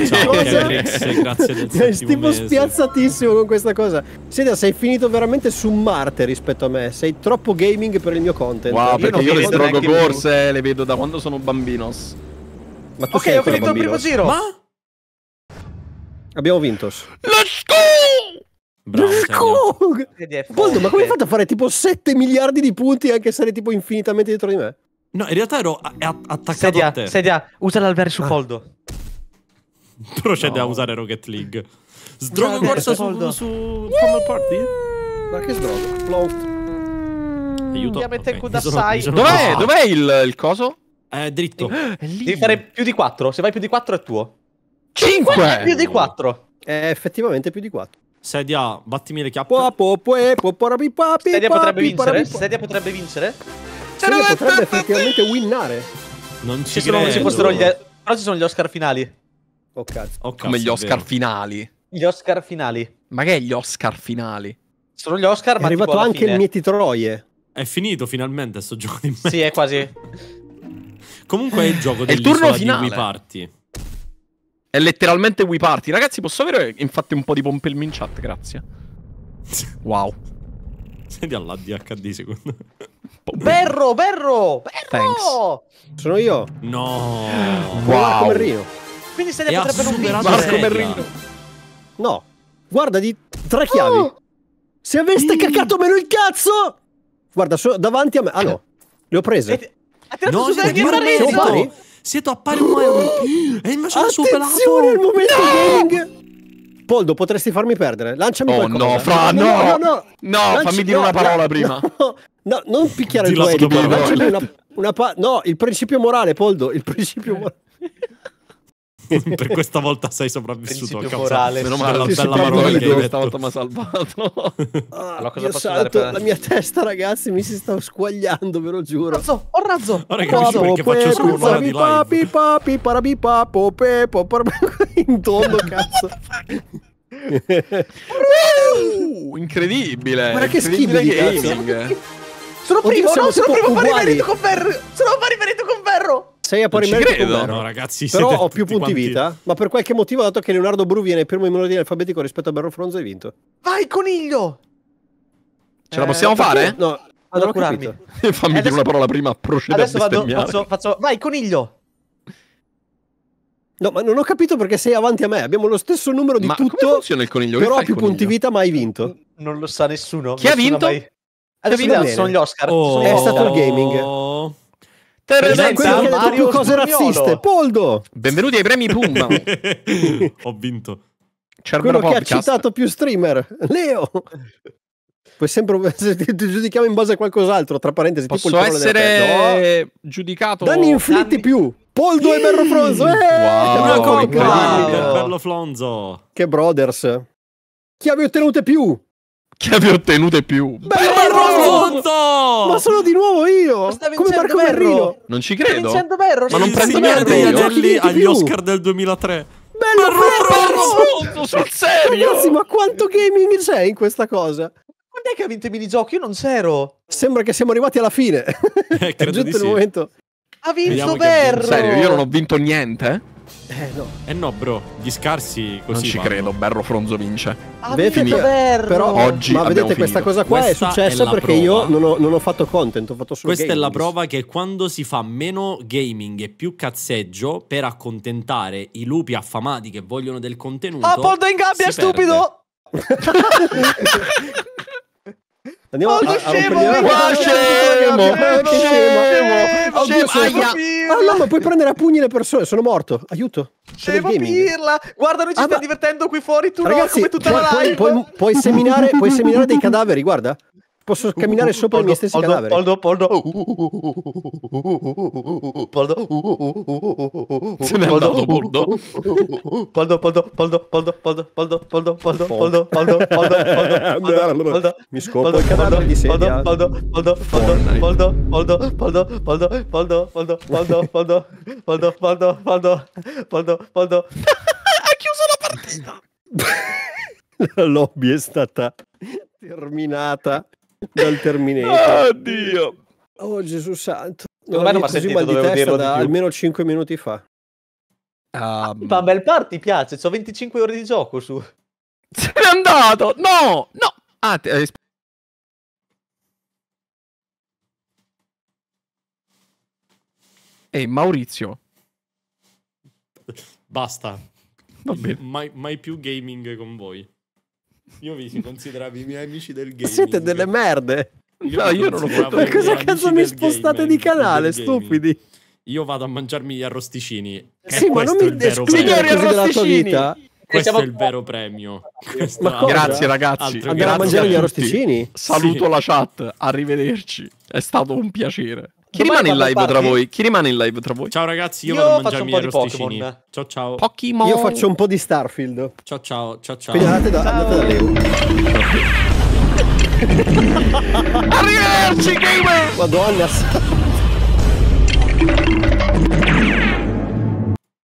Ciao, Kendrix, [LAUGHS] grazie del cioè, settimo Stiamo spiazzatissimo con questa cosa. Sedia, sei finito veramente su Marte rispetto a me. Sei troppo gaming per il mio content. Wow, perché io, io le drogo corse, le vedo da quando sono bambinos. Ma tu ok, ho finito bambinos. il primo giro. Ma? Abbiamo vinto. Let's go! Bravo, Boldo, ma come hai fatto a fare tipo 7 miliardi di punti anche se eri tipo infinitamente dietro di me? No, in realtà ero attaccato sedia, a te. Sedia, usa l'alveare su ah. Poldo. Procede no. a usare Rocket League. [LAUGHS] Sdroga corsa su, su, su Party? Ma che sdrogo? Float. Aiuto. Okay. Dov'è? Dov'è Dov il, il, coso? Eh, dritto. [GASPS] È lì. Devi fare più di 4. Se vai più di 4 è tuo. 5! più di 4. Eh, effettivamente più di 4. Sedia, battimi le chiappe. Sedia potrebbe vincere? Sedia potrebbe vincere? Serie potrebbe effettivamente winnare. Non ci, ci sono, Ci fossero gli, però ci sono gli Oscar finali. Oh, cazzo. Oh, Come gli Oscar finali. Gli Oscar finali. Ma che è gli Oscar finali? Sono gli Oscar, è ma è arrivato anche fine. il Mieti Troie. È finito finalmente sto [LAUGHS] gioco di merda. Sì, è quasi. Comunque è il gioco del turno finale. di Wii Party. È letteralmente Wii Party. Ragazzi, posso avere infatti un po' di pompelmi in chat? Grazie. [LAUGHS] Wow. Senti all'ADHD secondo me. Berro, Berro, Berro! Thanks. Sono io. No. Wow. Marco Berrino. Quindi se ne e potrebbe Berrino. No. Guarda di tre chiavi. Oh. Se aveste mm. caccato meno il cazzo! Guarda, sono davanti a me. Ah no. Le ho prese. Te... Ha tirato no, su per il Siete appari un po' e mi sono superato. Attenzione al momento no! Poldo, potresti farmi perdere. Lanciami oh, qualcosa. no, Fra, no! No, no, no. no Lanci... fammi dire una parola prima. [LAUGHS] No, non picchiare Dillo il duello. Una, una pa- no, il principio morale, Poldo, il principio [LAUGHS] morale. [LAUGHS] per questa volta sei sopravvissuto. Principio morale. Meno male, la bella parola che hai detto. mi ha salvato. [LAUGHS] Ah, no, cosa salto, per... La mia testa, ragazzi, mi si sta squagliando, ve lo giuro. Razzo, ho razzo. Ora capisci faccio solo un'ora di live. Pipa, pipa, [LAUGHS] in tondo, cazzo. incredibile. Guarda che schifo di gaming. Sono primo, no, sono primo pari merito con ferro. Sono pari merito con ferro sei a pari merito credo. No, ragazzi, però ho più punti quanti... vita. Ma per qualche motivo, dato che Leonardo Bru viene primo in ordine alfabetico rispetto a Barro Fronzo, hai vinto. Vai, coniglio! Ce eh, la possiamo fare? No, vado allora a curarmi. [LAUGHS] Fammi eh, adesso... dire una parola prima, procedere Adesso vado, faccio, faccio... Vai, coniglio! No, ma non ho capito perché sei avanti a me. Abbiamo lo stesso numero di ma tutto. Come funziona il coniglio? Però ho più punti vita, ma hai vinto. Non lo sa nessuno. Chi nessuno ha vinto? Mai... Adesso sono gli Oscar. Oh. È stato il gaming. Oh. Teresa, quello che ha più cose razziste, Poldo. Benvenuti ai premi Pumba. [LAUGHS] Ho vinto. Cerber quello Podcast. che ha citato più streamer, Leo. Poi sempre [LAUGHS] ti giudichiamo in base a qualcos'altro, tra parentesi. Posso tipo il essere no. giudicato... Danni inflitti danni... più. Poldo e Berlo Fronzo. Eh, wow, che wow. Bello Flonzo. Che brothers. Chiavi ottenute più? Chiavi ottenute più? Berlo Cazzo! Ma sono di nuovo io! Come Marco Berrino! Non ci credo! Berro, ma non prendo merda io! agli Oscar del 2003! Bello Berro, Berro! Sul serio! Ragazzi, ma quanto gaming c'è in questa cosa? Quando è che ha vinto i minigiochi? Io non c'ero! Sembra che siamo arrivati alla fine! Eh, [LAUGHS] credo è giunto il sì. momento! Ha vinto Berro! Serio, io non ho vinto niente? Eh no. Eh no, bro, gli scarsi così. Non ci vanno. credo, Berro Fronzo vince. Ah, vedete, Berro. Però oggi. Ma vedete, questa cosa qua questa è successa è perché prova. io non ho, non ho, fatto content, ho fatto solo Questa gaming. è la prova che quando si fa meno gaming e più cazzeggio per accontentare i lupi affamati che vogliono del contenuto. Ah, Poldo in gabbia, stupido! [LAUGHS] Andiamo oh, a, scemo, eh, a ah, scemo, scemo, scemo, ah, scemo, scemo, scemo Ah no, ma puoi prendere a pugni le persone, sono morto, aiuto. Scemo pirla, guarda noi ci ah, stiamo ma... divertendo qui fuori, tu Ragazzi, no, come tutta la live. Puoi, puoi, puoi, seminare, puoi seminare dei cadaveri, guarda. Posso camminare sopra i miei stessi cadaveri. Poldo, poldo. Poldo. Se n'è andato, poldo. Poldo, poldo, poldo, poldo, poldo, poldo, poldo, poldo, poldo, poldo, poldo, poldo. Mi scopo i cadaveri di sedia. Poldo, poldo, poldo, poldo, poldo, poldo, poldo, poldo, poldo, poldo, poldo, poldo, poldo, poldo, poldo. Ha chiuso la partita. La lobby è stata terminata dal Terminator. [LAUGHS] Oddio! Oh Gesù santo. Non me non mi sentito, dovevo dirlo da di almeno 5 minuti fa. Um... Ma bel party piace, ho 25 ore di gioco su. Se n'è andato! No! No! Ah, ti... Ehi, Maurizio. Basta. Va Mai, mai più gaming con voi. Io vi si i miei amici del game. Siete delle merde. Io no, io non lo fatto. Ma cosa cazzo mi spostate gaming, di canale, stupidi? Io vado a mangiarmi gli arrosticini. Sì, ma non mi spiegare cose della tua vita. Questo siamo... è il vero premio. Questa... Grazie ragazzi. Andiamo a mangiare gli arrosticini. Saluto sì. la chat. Arrivederci. È stato un piacere. Chi rimane, Chi rimane in live tra voi? Ciao ragazzi, io, io vado a mangiarmi i rosticini. Pokemon. Ciao ciao. Pokemon. Io faccio un po' di Starfield. Ciao ciao, ciao ciao. Quindi andate da, Andate da Leo. Arrivederci gamer! Madonna.